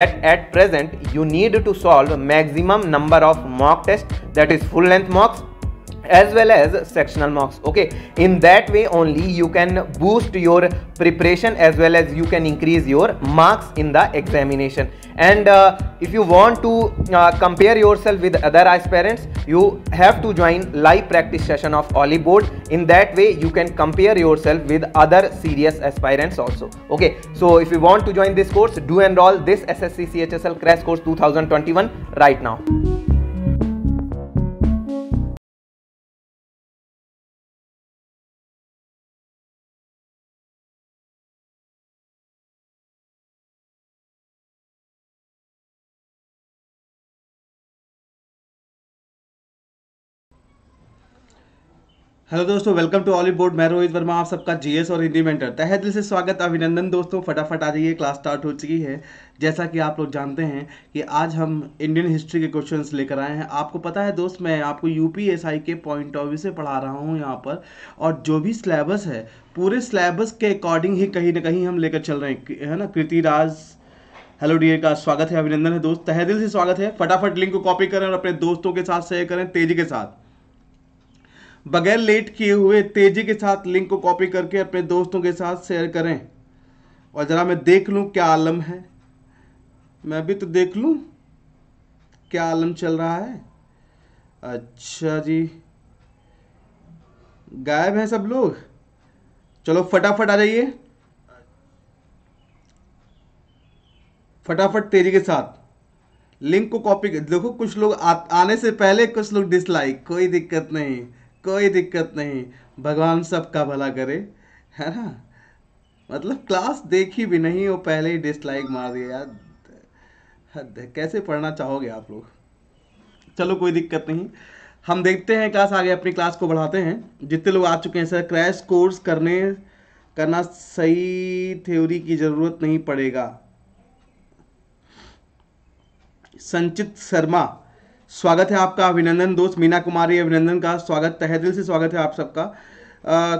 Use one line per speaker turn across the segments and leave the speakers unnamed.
At, at present, you need to solve maximum number of mock tests that is full length mocks as well as sectional marks okay in that way only you can boost your preparation as well as you can increase your marks in the examination and uh, if you want to uh, compare yourself with other aspirants you have to join live practice session of OlyBoard. board in that way you can compare yourself with other serious aspirants also okay so if you want to join this course do enroll this SSC CHSL crash course 2021 right now hello दोस्तों welcome to olive board मैं रोहित वर्मा आप सबका GS और Hindi mentor तहे दिल से स्वागत अभिनंदन दोस्तों फटाफट आ जाइए क्लास स्टार्ट हो चुकी है जैसा कि आप लोग जानते हैं कि आज हम इंडियन हिस्ट्री के क्वेश्चंस लेकर आए हैं आपको पता है दोस्त मैं आपको यूपीएसआई के पॉइंट ऑफ व्यू से पढ़ा रहा हूँ यहाँ पर और जो भी सिलेबस है पूरे सिलेबस के अकॉर्डिंग ही कहीं ना कहीं हम लेकर चल रहे हैं है ना कृतिराज हेलो डी का स्वागत है अभिनंदन है दोस्त तहे दिल से स्वागत है फटाफट लिंक को कॉपी करें और अपने दोस्तों के साथ शेयर करें तेजी के साथ बगैर लेट किए हुए तेज़ी के साथ लिंक को कॉपी करके अपने दोस्तों के साथ शेयर करें और ज़रा मैं देख लूँ क्या आलम है मैं भी तो देख लूँ क्या आलम चल रहा है अच्छा जी गायब हैं सब लोग चलो फटाफट आ जाइए फटाफट तेज़ी के साथ लिंक को कॉपी कर देखो कुछ लोग आ, आने से पहले कुछ लोग डिसलाइक कोई दिक्कत नहीं कोई दिक्कत नहीं भगवान सबका भला करे है ना मतलब क्लास देखी भी नहीं वो पहले ही डिसलाइक मार दिया यार हद कैसे पढ़ना चाहोगे आप लोग चलो कोई दिक्कत नहीं हम देखते हैं क्लास आगे अपनी क्लास को बढ़ाते हैं जितने लोग आ चुके हैं सर क्रैश कोर्स करने करना सही थ्योरी की ज़रूरत नहीं पड़ेगा संचित शर्मा स्वागत है आपका अभिनंदन दोस्त मीना कुमारी अभिनंदन का स्वागत तहे दिल से स्वागत है आप सबका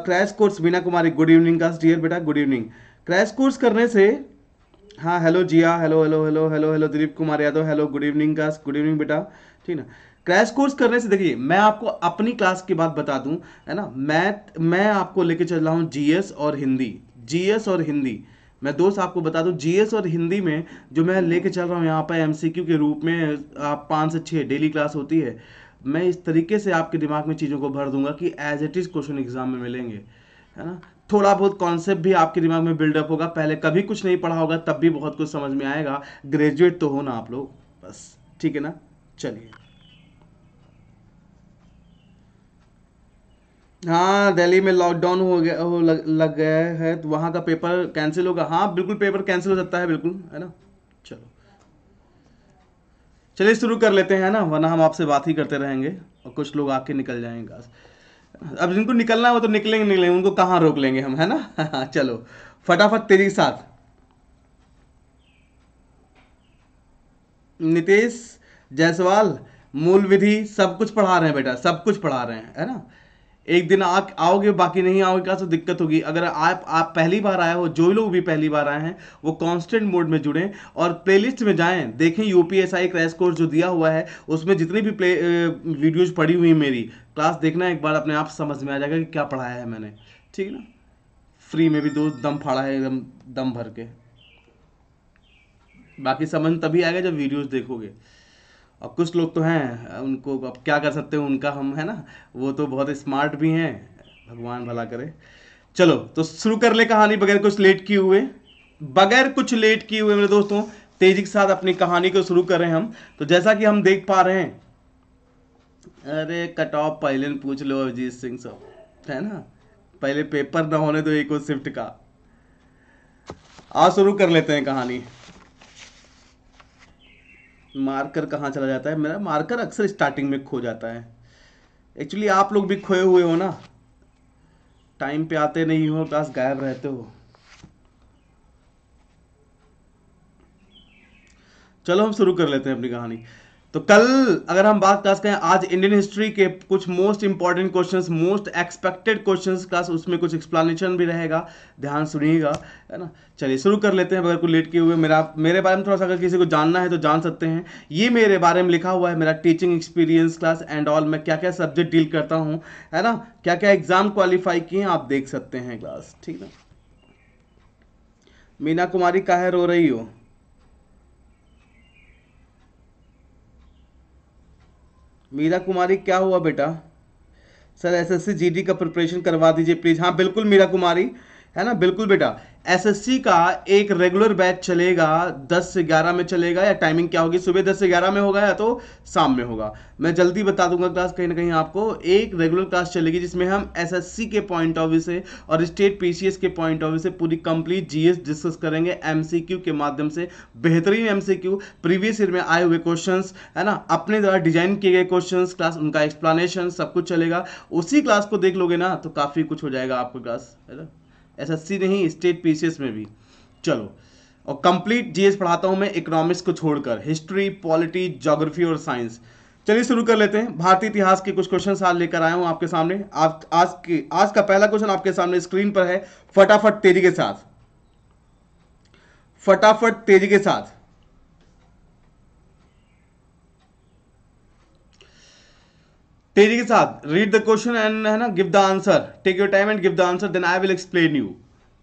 crash course Meena Kumari good evening का डियर बेटा गुड इवनिंग क्रैश कोर्स करने से हाँ hello Jiya hello hello hello hello hello Dilip Kumar Yadav hello good evening का गुड इवनिंग बेटा ठीक ना क्रैश कोर्स करने से देखिए मैं आपको अपनी क्लास की बात बता दूं है ना मैथ मैं आपको लेके चल रहा हूँ जीएस और हिंदी जीएस और हिंदी मैं दोस्त आपको बता दूं जीएस और हिंदी में जो मैं लेके चल रहा हूँ यहाँ पर एमसीक्यू के रूप में आप पाँच से छः डेली क्लास होती है मैं इस तरीके से आपके दिमाग में चीज़ों को भर दूंगा कि as it is question exam में मिलेंगे है ना थोड़ा बहुत कॉन्सेप्ट भी आपके दिमाग में बिल्डअप होगा पहले कभी कुछ नहीं पढ़ा होगा तब भी बहुत कुछ समझ में आएगा ग्रेजुएट तो हो ना आप लोग बस ठीक है ना चलिए हाँ दिल्ली में लॉकडाउन हो गया हो लग, लग गया है तो वहाँ का पेपर कैंसिल होगा हाँ बिल्कुल पेपर कैंसिल हो सकता है बिल्कुल है ना चलो चलिए शुरू कर लेते हैं ना वरना हम आपसे बात ही करते रहेंगे और कुछ लोग आके निकल जाएंगे अब जिनको निकलना है वो तो निकलेंगे निकलेंगे उनको कहाँ रोक लेंगे हम है ना हाँ, चलो फटाफट तेजी साथ नितेश जायसवाल मूल विधि सब कुछ पढ़ा रहे हैं बेटा सब कुछ पढ़ा रहे हैं है ना एक दिन आ आओगे बाकी नहीं आओगे क्या दिक्कत होगी अगर आप आप पहली बार आए हो जो लोग भी पहली बार आए हैं वो कांस्टेंट मोड में जुड़ें और प्लेलिस्ट में जाएं देखें यूपीएसआई क्रैश कोर्स जो दिया हुआ है उसमें जितनी भी प्ले वीडियोज पड़ी हुई मेरी क्लास देखना एक बार अपने आप समझ में आ जाएगा कि क्या पढ़ाया है मैंने ठीक है ना फ्री में भी दो दम फाड़ा है एकदम दम भर के बाकी समझ तभी आएगा जब वीडियोज देखोगे अब कुछ लोग तो हैं उनको अब क्या कर सकते हो उनका हम है ना वो तो बहुत स्मार्ट भी हैं भगवान भला करे चलो तो शुरू कर ले कहानी बगैर कुछ लेट किए हुए बगैर कुछ लेट किए हुए मेरे दोस्तों तेजी के साथ अपनी कहानी को शुरू कर रहे हैं हम तो जैसा कि हम देख पा रहे हैं अरे कट ऑफ पहले पूछ लो अरिजीत सिंह सब है ना पहले पेपर ना होने दो एक और शिफ्ट का आज शुरू कर लेते हैं कहानी मार्कर कहाँ चला जाता है मेरा मार्कर अक्सर स्टार्टिंग में खो जाता है एक्चुअली आप लोग भी खोए हुए हो ना टाइम पे आते नहीं हो बस गायब रहते हो चलो हम शुरू कर लेते हैं अपनी कहानी तो कल अगर हम बात क्लास करें आज इंडियन हिस्ट्री के कुछ most important questions most expected questions class उसमें कुछ एक्सप्लेनेशन भी रहेगा ध्यान सुनिएगा है ना चलिए शुरू कर लेते हैं अगर कोई लेट किए हुए मेरा मेरे बारे में थोड़ा सा अगर किसी को जानना है तो जान सकते हैं ये मेरे बारे में लिखा हुआ है मेरा teaching experience class and all मैं क्या क्या सब्जेक्ट डील करता हूँ है ना क्या क्या एग्जाम क्वालिफाई किए आप देख सकते हैं क्लास ठीक है मीना कुमारी काहे रो रही हो मीरा कुमारी क्या हुआ बेटा सर एसएससी जीडी का प्रिपरेशन करवा दीजिए प्लीज़ हाँ बिल्कुल मीरा कुमारी है ना बिल्कुल बेटा एसएससी का एक रेगुलर बैच चलेगा 10 से 11 में चलेगा या टाइमिंग क्या होगी सुबह 10 से 11 में होगा या तो शाम में होगा मैं जल्दी बता दूंगा क्लास कहीं ना कहीं आपको एक रेगुलर क्लास चलेगी जिसमें हम एसएससी के पॉइंट ऑफ व्यू से और स्टेट पीसीएस के पॉइंट ऑफ व्यू से पूरी कंप्लीट जीएस डिस्कस करेंगे एमसीक्यू के माध्यम से बेहतरीन एमसीक्यू प्रीवियस ईयर में आए हुए क्वेश्चन है ना अपने द्वारा डिजाइन किए गए क्वेश्चन क्लास उनका एक्सप्लानशन सब कुछ चलेगा उसी क्लास को देख लोगे ना तो काफ़ी कुछ हो जाएगा आपको क्लास है ना एसएससी नहीं स्टेट पीसीएस में भी चलो और कंप्लीट जीएस पढ़ाता हूँ मैं इकोनॉमिक्स को छोड़कर हिस्ट्री पॉलिटी जोग्राफी और साइंस चलिए शुरू कर लेते हैं भारतीय इतिहास के कुछ क्वेश्चन आज लेकर आया हूँ आपके सामने आप आज के आज का पहला क्वेश्चन आपके सामने स्क्रीन पर है फटाफट तेजी के साथ फटाफट तेजी के साथ तेजी के साथ रीड द क्वेश्चन एंड है ना give the answer take your time and give the answer then I will explain you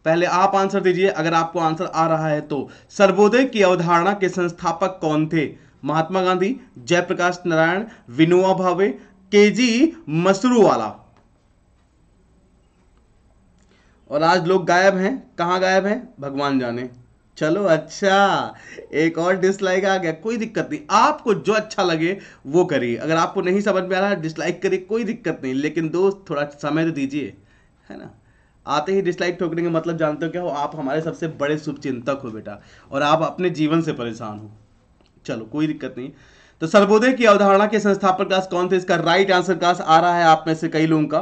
पहले आप आंसर दीजिए अगर आपको आंसर आ रहा है तो सर्वोदय की अवधारणा के संस्थापक कौन थे महात्मा गांधी जयप्रकाश नारायण विनोवा भावे के जी मसरूवाला और आज लोग गायब हैं कहां गायब हैं भगवान जाने चलो अच्छा एक और डिसलाइक आ गया कोई दिक्कत नहीं आपको जो अच्छा लगे वो करिए अगर आपको नहीं समझ में आ रहा है डिसलाइक करिए कोई दिक्कत नहीं लेकिन दोस्त थोड़ा समय तो दीजिए है ना आते ही डिसलाइक ठोकने का मतलब जानते हो क्या हो आप हमारे सबसे बड़े शुभचिंतक हो बेटा और आप अपने जीवन से परेशान हो चलो कोई दिक्कत नहीं तो सर्वोदय की अवधारणा के संस्थापक क्लास कौन थे इसका राइट आंसर का आ रहा है आप में से कई लोगों का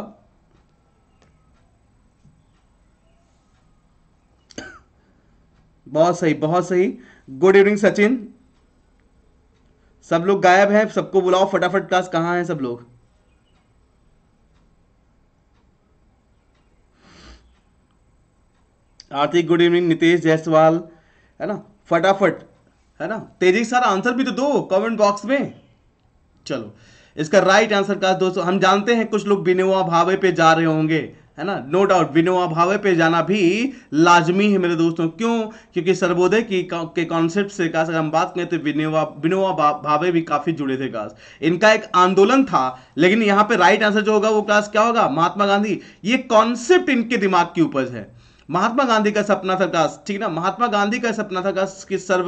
बहुत सही बहुत सही गुड इवनिंग सचिन सब लोग गायब हैं सबको बुलाओ फटाफट क्लास कहाँ हैं सब लोग आरती गुड इवनिंग नितेश जायसवाल है ना फटाफट है ना तेजी के साथ आंसर भी तो दो कमेंट बॉक्स में चलो इसका राइट आंसर का दोस्तों हम जानते हैं कुछ लोग बिनेवा भावे पे जा रहे होंगे है ना नो डाउट विनोवा भावे पे जाना भी लाजमी है मेरे दोस्तों क्यों क्योंकि सर्वोदय की के कॉन्सेप्ट से काश अगर हम बात करें तो विनोवा विनोवा भावे भी काफी जुड़े थे काश इनका एक आंदोलन था लेकिन यहाँ पे राइट आंसर जो होगा वो क्लास क्या होगा महात्मा गांधी ये कॉन्सेप्ट इनके दिमाग की उपज है महात्मा गांधी का सपना था गास ठीक ना महात्मा गांधी का सपना था गास कि सर्व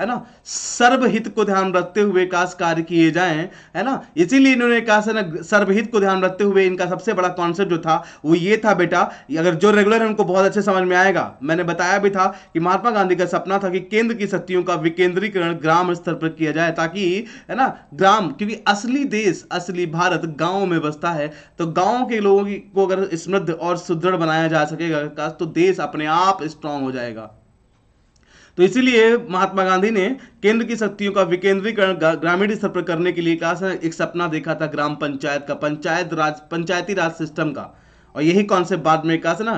है ना सर्वहित को ध्यान रखते हुए काश कार्य किए जाए है ना इसीलिए इन्होंने कहा से ना सर्वहित को ध्यान रखते हुए इनका सबसे बड़ा कॉन्सेप्ट जो था वो ये था बेटा अगर जो रेगुलर है उनको बहुत अच्छे समझ में आएगा मैंने बताया भी था कि महात्मा गांधी का सपना था कि केंद्र की शक्तियों का विकेंद्रीकरण ग्राम स्तर पर किया जाए ताकि है ना ग्राम क्योंकि असली देश असली भारत गाँव में बसता है तो गाँव के लोगों को अगर समृद्ध और सुदृढ़ बनाया जा सकेगा तो देश अपने आप स्ट्रांग हो जाएगा तो इसीलिए महात्मा गांधी ने केंद्र की शक्तियों का विकेंद्रीकरण ग्रामीण स्तर पर करने के लिए कहा एक सपना देखा था ग्राम पंचायत का पंचायत राज पंचायती राज सिस्टम का और यही कॉन्सेप्ट बाद में कहा ना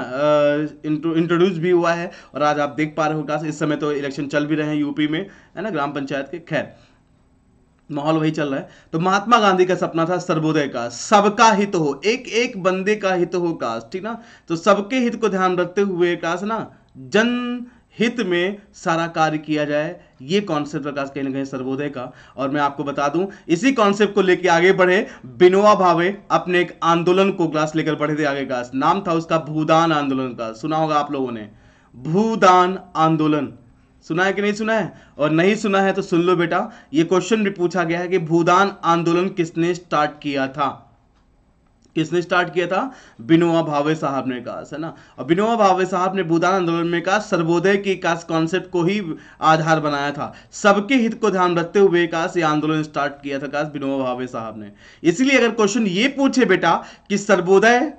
इंट्रोड्यूस भी हुआ है और आज आप देख पा रहे हो कहा इस समय तो इलेक्शन चल भी रहे हैं यूपी में है ना ग्राम पंचायत के खैर माहौल वही चल रहा है तो महात्मा गांधी का सपना था सर्वोदय का सबका हित हो एक एक बंदे का हित हो कास्ट ठीक ना तो सबके हित को ध्यान रखते हुए कास्ट ना जन हित में सारा कार्य किया जाए ये कॉन्सेप्ट प्रकाश कहीं ना कहीं सर्वोदय का और मैं आपको बता दूं इसी कॉन्सेप्ट को लेकर आगे बढ़े बिनोवा भावे अपने एक आंदोलन को क्लास लेकर बढ़े थे आगे क्लास नाम था उसका भूदान आंदोलन का सुना होगा आप लोगों ने भूदान आंदोलन सुना है कि नहीं सुना है और नहीं सुना है तो सुन लो बेटा ये क्वेश्चन भी पूछा गया है कि भूदान आंदोलन किसने स्टार्ट किया था किसने स्टार्ट किया था बिनोवा भावे साहब ने कहा है ना और बिनोवा भावे साहब ने भूदान आंदोलन में कहा सर्वोदय के विकास कॉन्सेप्ट को ही आधार बनाया था सबके हित को ध्यान रखते हुए कहा ये आंदोलन स्टार्ट किया था बिनोवा भावे साहब ने इसलिए अगर क्वेश्चन ये पूछे बेटा कि सर्वोदय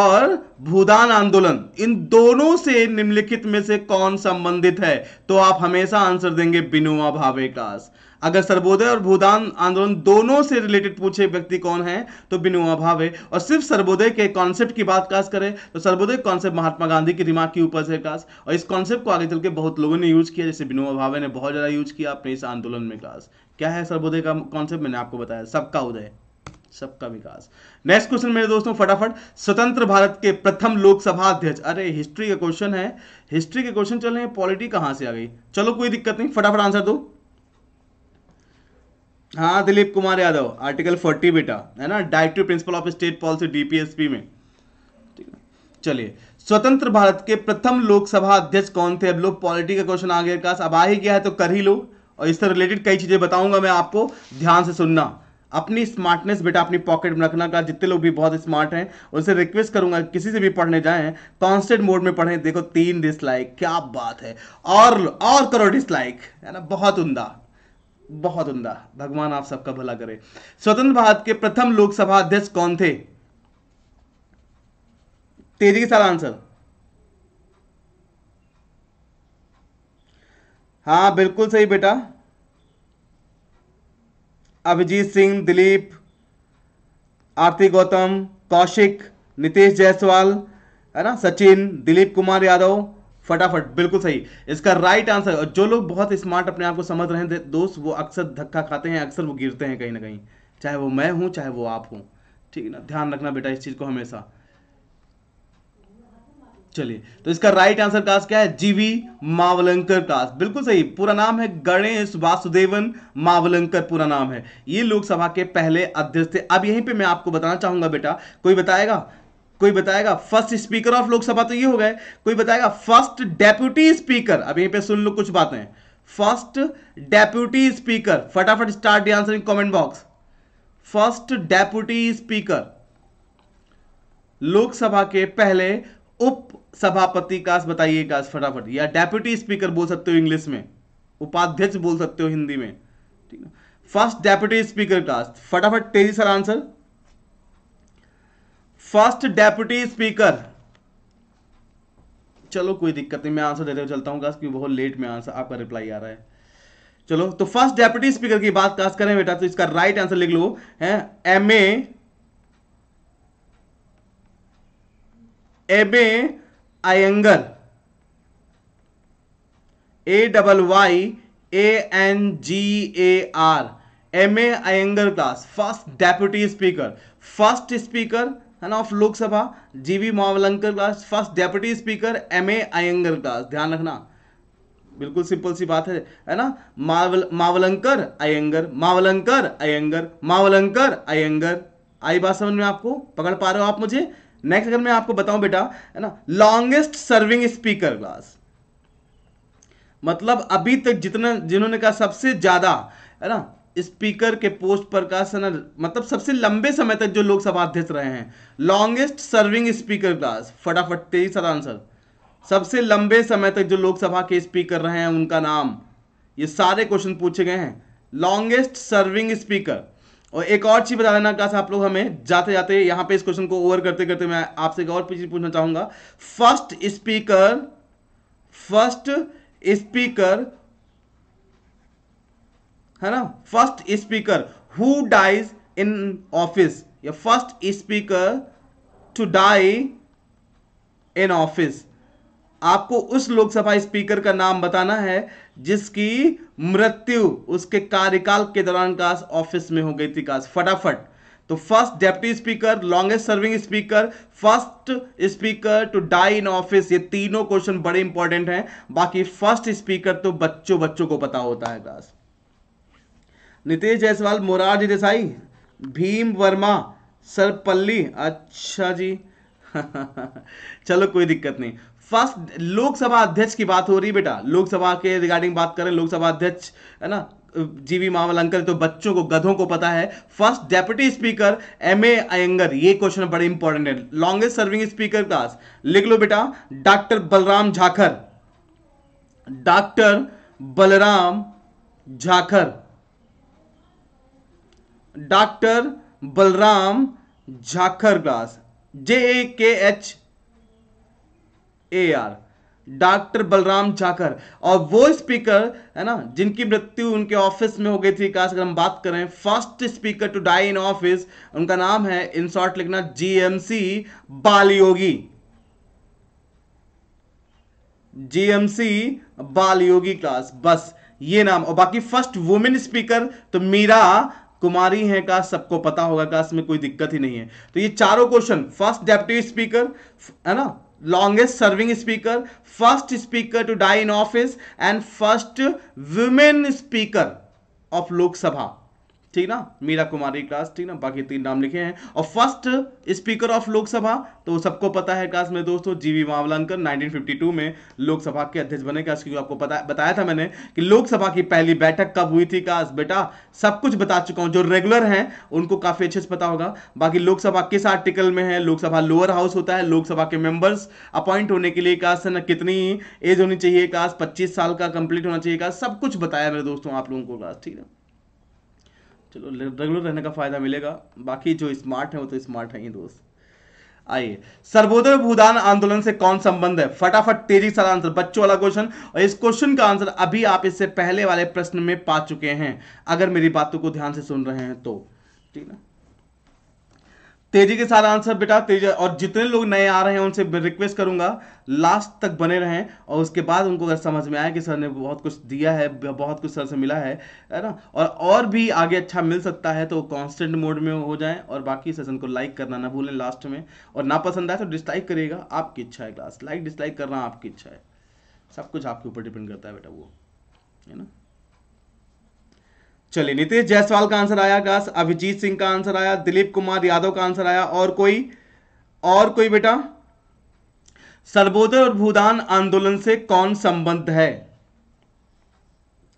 और भूदान आंदोलन इन दोनों से निम्नलिखित में से कौन संबंधित है तो आप हमेशा आंसर देंगे बिनुआ भावे कास अगर सर्वोदय और भूदान आंदोलन दोनों से रिलेटेड पूछे व्यक्ति कौन है तो बिनुआ भावे और सिर्फ सर्वोदय के कॉन्सेप्ट की बात काश करें तो सर्वोदय कॉन्सेप्ट महात्मा गांधी की रिमार्क के ऊपर से काश और इस कॉन्सेप्ट को आगे चल के बहुत लोगों ने यूज किया जैसे बिनुआ भावे ने बहुत ज्यादा यूज किया अपने इस आंदोलन में काश क्या है सर्वोदय का कॉन्सेप्ट मैंने आपको बताया सबका उदय सबका विकास नेक्स्ट क्वेश्चन मेरे दोस्तों फटाफट स्वतंत्र भारत के प्रथम लोकसभा अध्यक्ष अरे हिस्ट्री का क्वेश्चन है हिस्ट्री के क्वेश्चन चल रहे हैं पॉलिटी कहां से आ गई चलो कोई दिक्कत नहीं फटाफट आंसर दो हाँ दिलीप कुमार यादव आर्टिकल फोर्टी बेटा है ना directive principle of state policy DPSP में ठीक है चलिए स्वतंत्र भारत के प्रथम लोकसभा अध्यक्ष कौन थे अब लोग पॉलिटी का क्वेश्चन आ गया अब आ ही गया है तो कर ही लो और इससे रिलेटेड कई चीजें बताऊंगा मैं आपको ध्यान से सुनना अपनी स्मार्टनेस बेटा अपनी पॉकेट में रखना का जितने लोग भी बहुत स्मार्ट हैं उनसे रिक्वेस्ट करूंगा किसी से भी पढ़ने जाएं कॉन्स्टेंट मोड में पढ़ें देखो तीन डिसलाइक क्या बात है और और करो डिसलाइक है ना बहुत उमदा बहुत उमदा भगवान आप सबका भला करे स्वतंत्र भारत के प्रथम लोकसभा अध्यक्ष कौन थे तेजी के साथ आंसर हाँ बिल्कुल सही बेटा अभिजीत सिंह दिलीप आरती गौतम कौशिक नितेश जायसवाल है ना सचिन दिलीप कुमार यादव फटाफट बिल्कुल सही इसका राइट आंसर और जो लोग बहुत स्मार्ट अपने आप को समझ रहे हैं दोस्त वो अक्सर धक्का खाते हैं अक्सर वो गिरते हैं कहीं ना कहीं चाहे वो मैं हूँ चाहे वो आप हूँ ठीक है ना ध्यान रखना बेटा इस चीज़ को हमेशा चलिए तो इसका राइट आंसर कास्ट क्या है जीवी मावलंकर कास्ट बिल्कुल सही पूरा नाम है गणेश वासुदेवन मावलंकर पूरा नाम है ये लोकसभा के पहले अध्यक्ष थे अब यहीं पे मैं आपको बताना चाहूंगा बेटा कोई बताएगा कोई बताएगा फर्स्ट स्पीकर ऑफ लोकसभा तो ये हो गए कोई बताएगा फर्स्ट डेप्यूटी स्पीकर अब यहीं पर सुन लो कुछ बातें फर्स्ट डेप्यूटी स्पीकर फटाफट start the answer in comment box first deputy speaker Lok Sabha के पहले उप सभापति का बताइए काश फटाफट या डेप्यूटी स्पीकर बोल सकते हो इंग्लिश में उपाध्यक्ष बोल सकते हो हिंदी में ठीक है फर्स्ट डेप्यूटी स्पीकर कास्ट फटाफट तेजी sir answer first deputy speaker चलो कोई दिक्कत नहीं मैं आंसर देते हुए चलता हूं कास्ट क्योंकि बहुत लेट में आंसर आपका रिप्लाई आ रहा है चलो तो फर्स्ट डेप्यूटी स्पीकर की बात कास्ट करें बेटा तो इसका राइट आंसर लिख लो है M M A Ayyangar A double Y A N G A R M A Ayyangar class first deputy speaker first speaker है ना of Lok Sabha G V Mavalankar class first deputy speaker M A Ayyangar class ध्यान रखना बिल्कुल सिंपल सी बात है है ना मावल मावलंकर अयंगर मावलंकर अयंगर मावलंकर अयंगर आई बात समझ में आपको पकड़ पा रहे हो आप मुझे नेक्स्ट अगर मैं आपको बताऊं बेटा है ना लॉन्गेस्ट सर्विंग स्पीकर क्लास मतलब अभी तक जितना जिन्होंने कहा सबसे ज्यादा है ना स्पीकर के पोस्ट पर का सना मतलब सबसे लंबे समय तक जो लोकसभा अध्यक्ष रहे हैं लॉन्गेस्ट सर्विंग स्पीकर क्लास फटाफट तेईस आंसर सबसे लंबे समय तक जो लोकसभा के स्पीकर रहे हैं उनका नाम ये सारे क्वेश्चन पूछे गए हैं लॉन्गेस्ट सर्विंग स्पीकर और एक और चीज़ बता देना आप लोग हमें जाते जाते यहां पे इस क्वेश्चन को ओवर करते करते मैं आपसे एक और चीज़ पूछना चाहूंगा फर्स्ट स्पीकर फर्स्ट स्पीकर है ना first speaker who dies in office या first speaker to die in office आपको उस लोकसभा स्पीकर का नाम बताना है जिसकी मृत्यु उसके कार्यकाल के दौरान काश ऑफिस में हो गई थी काश फटाफट तो first deputy speaker longest serving speaker first speaker to die in office ये तीनों क्वेश्चन बड़े इंपॉर्टेंट हैं बाकी फर्स्ट स्पीकर तो बच्चों बच्चों को पता होता है काश नितेश जायसवाल मोरारजी देसाई भीम वर्मा सरपल्ली अच्छा जी चलो कोई दिक्कत नहीं फर्स्ट लोकसभा अध्यक्ष की बात हो रही बेटा लोकसभा के रिगार्डिंग बात करें लोकसभा अध्यक्ष है ना जीवी मावल अंकल तो बच्चों को गधों को पता है first deputy speaker M A Ayyangar ये क्वेश्चन बड़े इंपॉर्टेंट है लॉन्गेस्ट सर्विंग स्पीकर क्लास लिख लो बेटा doctor Balram Jakhar doctor Balram Jakhar doctor Balram Jakhar class J A K H A R doctor Balram Jakhar और वो स्पीकर है ना जिनकी मृत्यु उनके ऑफिस में हो गई थी खास अगर हम बात करें first speaker to die in office उनका नाम है इन शॉर्ट लिखना GMC Balayogi GMC Balayogi class बस ये नाम और बाकी फर्स्ट वुमेन स्पीकर तो मीरा कुमारी है का सबको पता होगा का इसमें कोई दिक्कत ही नहीं है तो ये चारों क्वेश्चन फर्स्ट डेप्टी स्पीकर है ना longest serving speaker, first speaker to die in office and first women speaker of Lok Sabha. ठीक ना मीरा कुमारी क्लास ठीक ना बाकी तीन नाम लिखे हैं और फर्स्ट स्पीकर ऑफ लोकसभा तो सबको पता है क्लास में दोस्तों जीवी मावलांकर 1952 में लोकसभा के अध्यक्ष बने क्लास क्योंकि आपको पता बताया था मैंने कि लोकसभा की पहली बैठक कब हुई थी क्लास बेटा सब कुछ बता चुका हूँ जो रेगुलर हैं उनको काफ़ी अच्छे से पता होगा बाकी लोकसभा किस आर्टिकल में है लोकसभा लोअर हाउस होता है लोकसभा के मेंबर्स अपॉइंट होने के लिए क्लास है ना कितनी एज होनी चाहिए क्लास पच्चीस साल का कंप्लीट होना चाहिए क्लास सब कुछ बताया मेरे दोस्तों आप लोगों को क्लास ठीक है चलो रेगुलर रहने का फ़ायदा मिलेगा बाकी जो स्मार्ट है वो तो स्मार्ट है ही दोस्त आइए सर्वोदय भूदान आंदोलन से कौन संबंध है फटाफट तेजी सारा आंसर बच्चों वाला क्वेश्चन और इस क्वेश्चन का आंसर अभी आप इससे पहले वाले प्रश्न में पा चुके हैं अगर मेरी बातों को ध्यान से सुन रहे हैं तो ठीक है तेजी के साथ आंसर बेटा तेजी और जितने लोग नए आ रहे हैं उनसे रिक्वेस्ट करूंगा लास्ट तक बने रहें और उसके बाद उनको अगर समझ में आया कि सर ने बहुत कुछ दिया है बहुत कुछ सर से मिला है है ना और और भी आगे अच्छा मिल सकता है तो कांस्टेंट मोड में हो जाएं और बाकी सेशन को लाइक करना ना भूलें लास्ट में और ना पसंद आए तो डिसलाइक करिएगा आपकी इच्छा है क्लास लाइक डिसलाइक करना आपकी इच्छा है सब कुछ आपके ऊपर डिपेंड करता है बेटा वो है ना चलिए नीतीश जायसवाल का आंसर आया गास अभिजीत सिंह का आंसर आया दिलीप कुमार यादव का आंसर आया और कोई और कोई बेटा सर्वोदय और भूदान आंदोलन से कौन संबंध है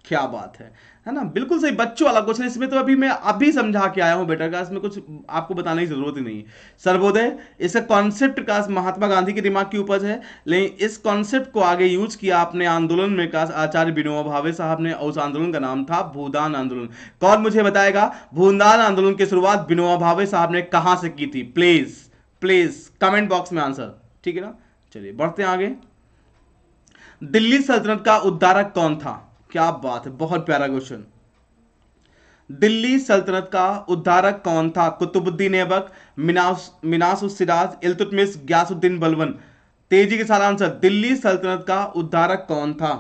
क्या बात है है ना बिल्कुल सही बच्चों वाला क्वेश्चन इसमें तो अभी मैं अभी समझा के आया हूँ बेटा का इसमें कुछ आपको बताने की जरूरत ही नहीं सर्वोदय इसका कॉन्सेप्ट का महात्मा गांधी के दिमाग की उपज है लेकिन इस कॉन्सेप्ट को आगे यूज किया आपने आंदोलन में का आचार्य विनोबा भावे साहब ने उस आंदोलन का नाम था भूदान आंदोलन कौन मुझे बताएगा भूदान आंदोलन की शुरुआत विनोबा भावे साहब ने कहाँ से की थी प्लीज प्लीज कमेंट बॉक्स में आंसर ठीक है ना चलिए बढ़ते आगे दिल्ली सल्तनत का उद्धारक कौन था क्या बात है बहुत प्यारा क्वेश्चन दिल्ली सल्तनत का उद्धारक कौन था कुतुबुद्दीन ऐबक मिनास मिनास इल्तुतमिस ग्यासुद्दीन बलवन तेजी के साथ आंसर दिल्ली सल्तनत का उद्धारक कौन था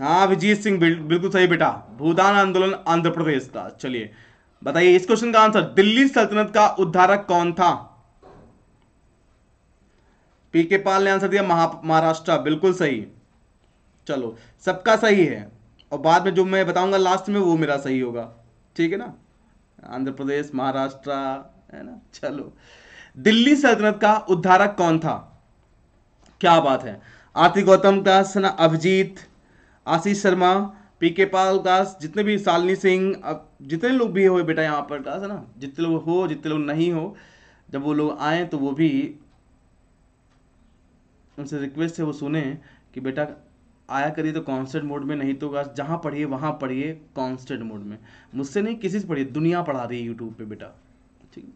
हाँ अभिजीत सिंह बिल्कुल सही बेटा भूदान आंदोलन आंध्र प्रदेश का चलिए बताइए इस क्वेश्चन का आंसर दिल्ली सल्तनत का उद्धारक कौन था पी के पाल ने आंसर दिया महाराष्ट्र बिल्कुल सही चलो सबका सही है और बाद में जो मैं बताऊंगा लास्ट में वो मेरा सही होगा ठीक है ना आंध्र प्रदेश महाराष्ट्र है ना चलो दिल्ली सल्तनत का उद्धारक कौन था क्या बात है आरती गौतम का सना अभिजीत आशीष शर्मा पी के पाल दास जितने भी सालनी सिंह अब जितने लोग भी हो बेटा यहाँ पर दास है ना जितने लोग हो जितने लोग नहीं हो जब वो लोग आए तो वो भी उनसे रिक्वेस्ट है वो सुने कि बेटा आया करिए तो कॉन्स्टेंट मोड में नहीं तो गाज जहाँ पढ़िए वहाँ पढ़िए कॉन्स्टेंट मोड में मुझसे नहीं किसी से पढ़िए दुनिया पढ़ा रही है यूट्यूब पर बेटा ठीक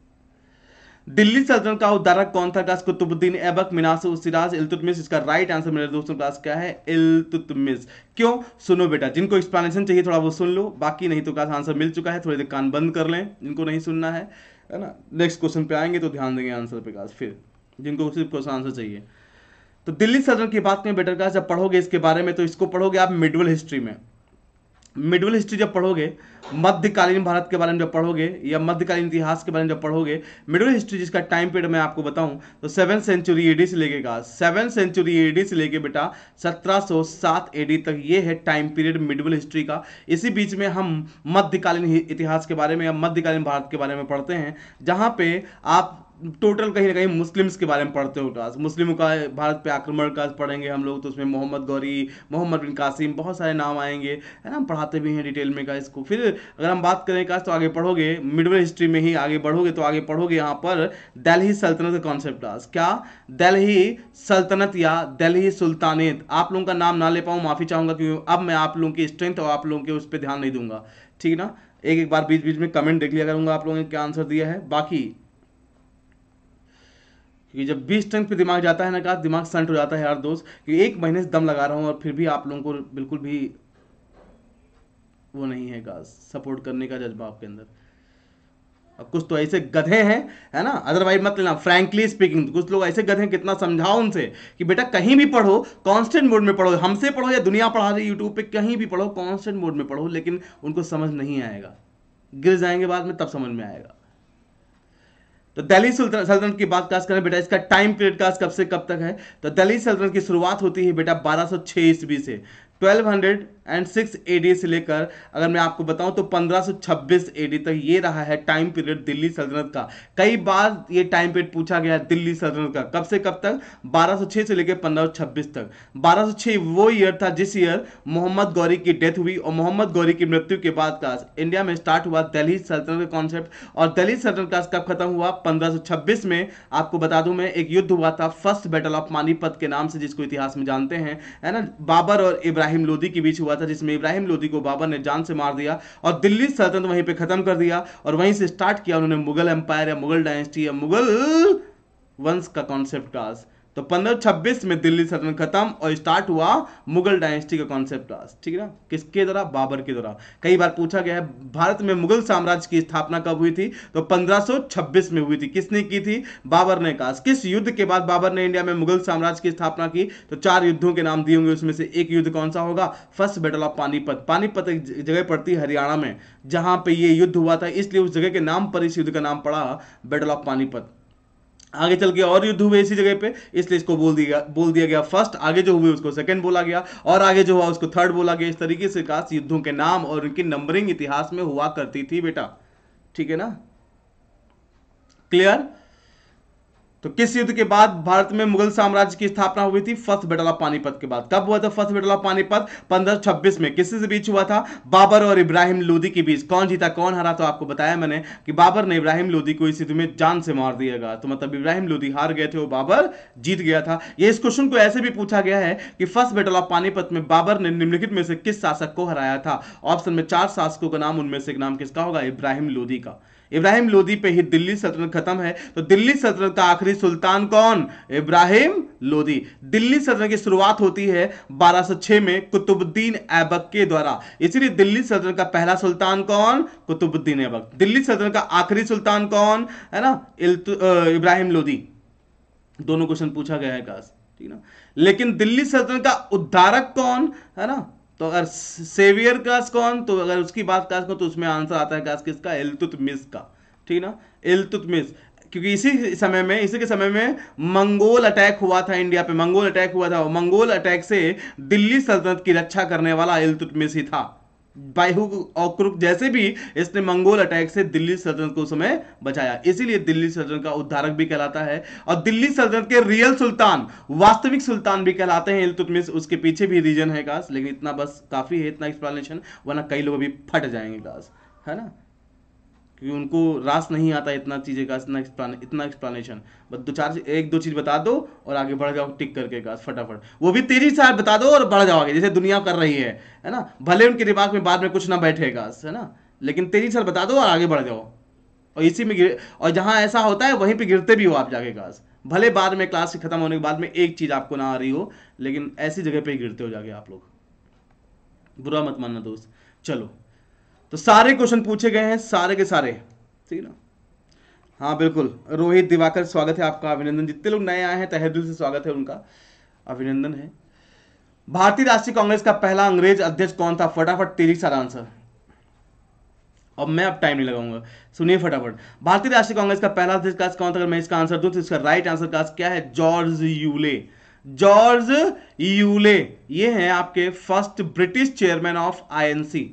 दिल्ली सल्तनत का उद्धारक कौन था गास कुतुबुद्दीन ऐबक मिनास सिराज इल्तुतमिस इसका राइट आंसर मेरे दोस्तों गास क्या है इल्तुतमिस क्यों सुनो बेटा जिनको एक्सप्लेनेशन चाहिए थोड़ा वो सुन लो बाकी नहीं तो गास आंसर मिल चुका है थोड़ी देर कान बंद कर लें जिनको नहीं सुनना है है ना नेक्स्ट क्वेश्चन पे आएंगे तो ध्यान देंगे आंसर पे गास फिर जिनको सिर्फ क्वेश्चन आंसर चाहिए तो दिल्ली सल्तनत की बात करें बेटर क्लास जब पढ़ोगे इसके बारे में तो इसको पढ़ोगे आप मिडवल हिस्ट्री में मिडिल हिस्ट्री जब पढ़ोगे मध्यकालीन भारत के बारे में जब पढ़ोगे या मध्यकालीन इतिहास के बारे में जब पढ़ोगे मिडिल हिस्ट्री जिसका टाइम पीरियड मैं आपको बताऊं तो सेवन सेंचुरी एडी से लेके का सेवन सेंचुरी एडी से लेके बेटा 1707 एडी तक ये है टाइम पीरियड मिडिल हिस्ट्री का इसी बीच में हम मध्यकालीन इतिहास के बारे में या मध्यकालीन भारत के बारे में पढ़ते हैं जहाँ पे आप टोटल कहीं ना कहीं मुस्लिम्स के बारे में पढ़ते हो क्लास मुस्लिमों का भारत पे आक्रमण का पढ़ेंगे हम लोग तो उसमें मोहम्मद गौरी मोहम्मद बिन कासिम बहुत सारे नाम आएंगे है ना हम पढ़ाते भी हैं डिटेल में का इसको फिर अगर हम बात करें काश तो आगे पढ़ोगे मिडवल हिस्ट्री में ही आगे बढ़ोगे तो आगे पढ़ोगे यहाँ पर दिल्ली सल्तनत का कॉन्सेप्ट आज क्या दिल्ली सल्तनत या दिल्ली सुल्तानत आप लोगों का नाम ना ले पाऊँ माफ़ी चाहूँगा क्योंकि अब मैं आप लोगों की स्ट्रेंथ और आप लोगों के उस पर ध्यान नहीं दूंगा ठीक है ना एक एक बार बीच बीच में कमेंट देख लिया करूँगा आप लोगों ने क्या आंसर दिया है बाकी क्योंकि जब बीस टन पे दिमाग जाता है ना कहा दिमाग सेंट हो जाता है यार दोस्त कि एक महीने से दम लगा रहा हूँ और फिर भी आप लोगों को बिल्कुल भी वो नहीं है गाज सपोर्ट करने का जज्बा आपके अंदर अब कुछ तो ऐसे गधे हैं है ना अदरवाइज मत लेना फ्रैंकली स्पीकिंग कुछ लोग ऐसे गधे हैं कितना समझाओ उनसे कि बेटा कहीं भी पढ़ो कांस्टेंट मोड में पढ़ो हमसे पढ़ो या दुनिया पढ़ा रही यूट्यूब पे कहीं भी पढ़ो कांस्टेंट मोड में पढ़ो लेकिन उनको समझ नहीं आएगा गिर जाएंगे बाद में तब समझ में आएगा तो दिल्ली सल्तनत की बात कास्ट करें बेटा इसका टाइम पीरियड का कब से कब तक है तो दिल्ली सल्तनत की शुरुआत होती है बेटा 1206 ईस्वी से 1200 एंड सिक्स एडी से लेकर अगर मैं आपको बताऊं तो 1526 एडी तक ये रहा है टाइम पीरियड दिल्ली सल्तनत का कई बार ये टाइम पीरियड पूछा गया है दिल्ली सल्तनत का कब से कब तक 1206 से लेकर 1526 तक 1206 वो ईयर था जिस ईयर मोहम्मद गौरी की डेथ हुई और मोहम्मद गौरी की मृत्यु के बाद का इंडिया में स्टार्ट हुआ दिल्ली सल्तनत का कॉन्सेप्ट और दिल्ली सल्तनत का कब खत्म हुआ पंद्रह में आपको बता दूं मैं एक युद्ध हुआ था फर्स्ट बैटल ऑफ मानीपत के नाम से जिसको इतिहास में जानते हैं है ना बाबर और इब्राहिम लोधी के बीच हुआ हुआ था जिसमें इब्राहिम लोधी को बाबर ने जान से मार दिया और दिल्ली सल्तनत वहीं पर ख़त्म कर दिया और वहीं से स्टार्ट किया उन्होंने मुगल एम्पायर या मुगल डायनेस्टी या मुगल वंश का कॉन्सेप्ट आज तो पंद्रह छब्बीस में दिल्ली सल्तनत खत्म और स्टार्ट हुआ मुगल डायनेस्टी का कॉन्सेप्ट ठीक है ना किसके द्वारा बाबर के द्वारा कई बार पूछा गया है भारत में मुगल साम्राज्य की स्थापना कब हुई थी तो 1526 में हुई थी किसने की थी बाबर ने कहा किस युद्ध के बाद बाबर ने इंडिया में मुगल साम्राज्य की स्थापना की तो चार युद्धों के नाम दिए होंगे उसमें से एक युद्ध कौन सा होगा first battle of Panipat Panipat एक जगह पड़ती है हरियाणा में जहां पर यह युद्ध हुआ था इसलिए उस जगह के नाम पर इस युद्ध का नाम पड़ा बैटल ऑफ पानीपत आगे चल के और युद्ध हुए इसी जगह पे इसलिए इसको बोल दिया बोल दिया गया फर्स्ट आगे जो हुए उसको सेकंड बोला गया और आगे जो हुआ उसको थर्ड बोला गया इस तरीके से काश युद्धों के नाम और उनकी नंबरिंग इतिहास में हुआ करती थी बेटा ठीक है ना क्लियर तो किस युद्ध के बाद भारत में मुगल साम्राज्य की स्थापना हुई थी फर्स्ट बेटल ऑफ पानीपत के बाद कब हुआ था फर्स्ट बेटल ऑफ पानीपत छब्बीस में किसी बीच हुआ था बाबर और इब्राहिम लोदी के बीच कौन जीता कौन हरा तो आपको बताया मैंने कि बाबर ने इब्राहिम लोदी को इस युद्ध में जान से मार दिया गया तो मतलब इब्राहिम लोदी हार गए थे वो बाबर जीत गया था ये इस क्वेश्चन को ऐसे भी पूछा गया है कि फर्स्ट बेटल ऑफ पानीपत में बाबर ने निम्नलिखित में से किस शासक को हराया था ऑप्शन में चार शासकों का नाम उनमें से एक नाम किसका होगा इब्राहिम लोदी का इब्राहिम लोदी पे ही दिल्ली सल्तनत खत्म है तो दिल्ली सल्तनत का आखिरी सुल्तान कौन इब्राहिम लोदी दिल्ली सल्तनत की शुरुआत होती है 1206 में कुतुबुद्दीन ऐबक के द्वारा इसीलिए दिल्ली सल्तनत का पहला सुल्तान कौन कुतुबुद्दीन ऐबक दिल्ली सल्तनत का आखिरी सुल्तान कौन है ना इब्राहिम लोदी दोनों क्वेश्चन पूछा गया है काश ठीक ना लेकिन दिल्ली सल्तनत का उद्धारक कौन है ना तो अगर सेवियर कास कौन तो अगर उसकी बात कास कौन तो उसमें आंसर आता है कास किसका इलतुतमिस का ठीक ना इलतुतमिस क्योंकि इसी समय में इसी के समय में मंगोल अटैक हुआ था इंडिया पे मंगोल अटैक हुआ था मंगोल अटैक से दिल्ली सल्तनत की रक्षा करने वाला इलतुतमिस ही था बाईहुक औक्रुक जैसे भी इसने मंगोल अटैक से दिल्ली सल्तनत को समय बचाया इसीलिए दिल्ली सल्तनत का उद्धारक भी कहलाता है और दिल्ली सल्तनत के रियल सुल्तान वास्तविक सुल्तान भी कहलाते हैं इलतुतमिस उसके पीछे भी रीजन है कास लेकिन इतना बस काफ़ी है इतना एक्सप्लेनेशन वरना कई लोग अभी फट जाएंगे कास है ना क्योंकि उनको रास नहीं आता इतना चीज़ें का इतना इतना एक्सप्लानेशन बस दो चार एक दो चीज़ बता दो और आगे बढ़ जाओ टिक करके का फटाफट वो भी तेजी से बता दो और बढ़ जाओगे जैसे दुनिया कर रही है है ना भले उनके दिमाग में बाद में कुछ ना बैठेगा है ना लेकिन तेजी से बता दो और आगे बढ़ जाओ और इसी में गिर और जहाँ ऐसा होता है वहीं पर गिरते भी हो आप जाके काज भले बाद में क्लास खत्म होने के बाद में एक चीज़ आपको ना आ रही हो लेकिन ऐसी जगह पर ही गिरते हो जाके आप लोग बुरा मत मानना दोस्त चलो तो सारे क्वेश्चन पूछे गए हैं सारे के सारे ठीक है ना हाँ बिल्कुल रोहित दिवाकर स्वागत है आपका अभिनंदन जितने लोग नए आए हैं दिल से स्वागत है उनका अभिनंदन है भारतीय राष्ट्रीय कांग्रेस का पहला अंग्रेज अध्यक्ष कौन था फटाफट तेजी सारा आंसर अब मैं अब टाइम नहीं लगाऊंगा सुनिए फटाफट भारतीय राष्ट्रीय कांग्रेस का पहला अध्यक्ष का कौन था अगर मैं इसका आंसर दूं तो इसका राइट आंसर का क्या है जॉर्ज यूले जॉर्ज यूले ये हैं आपके first British chairman of INC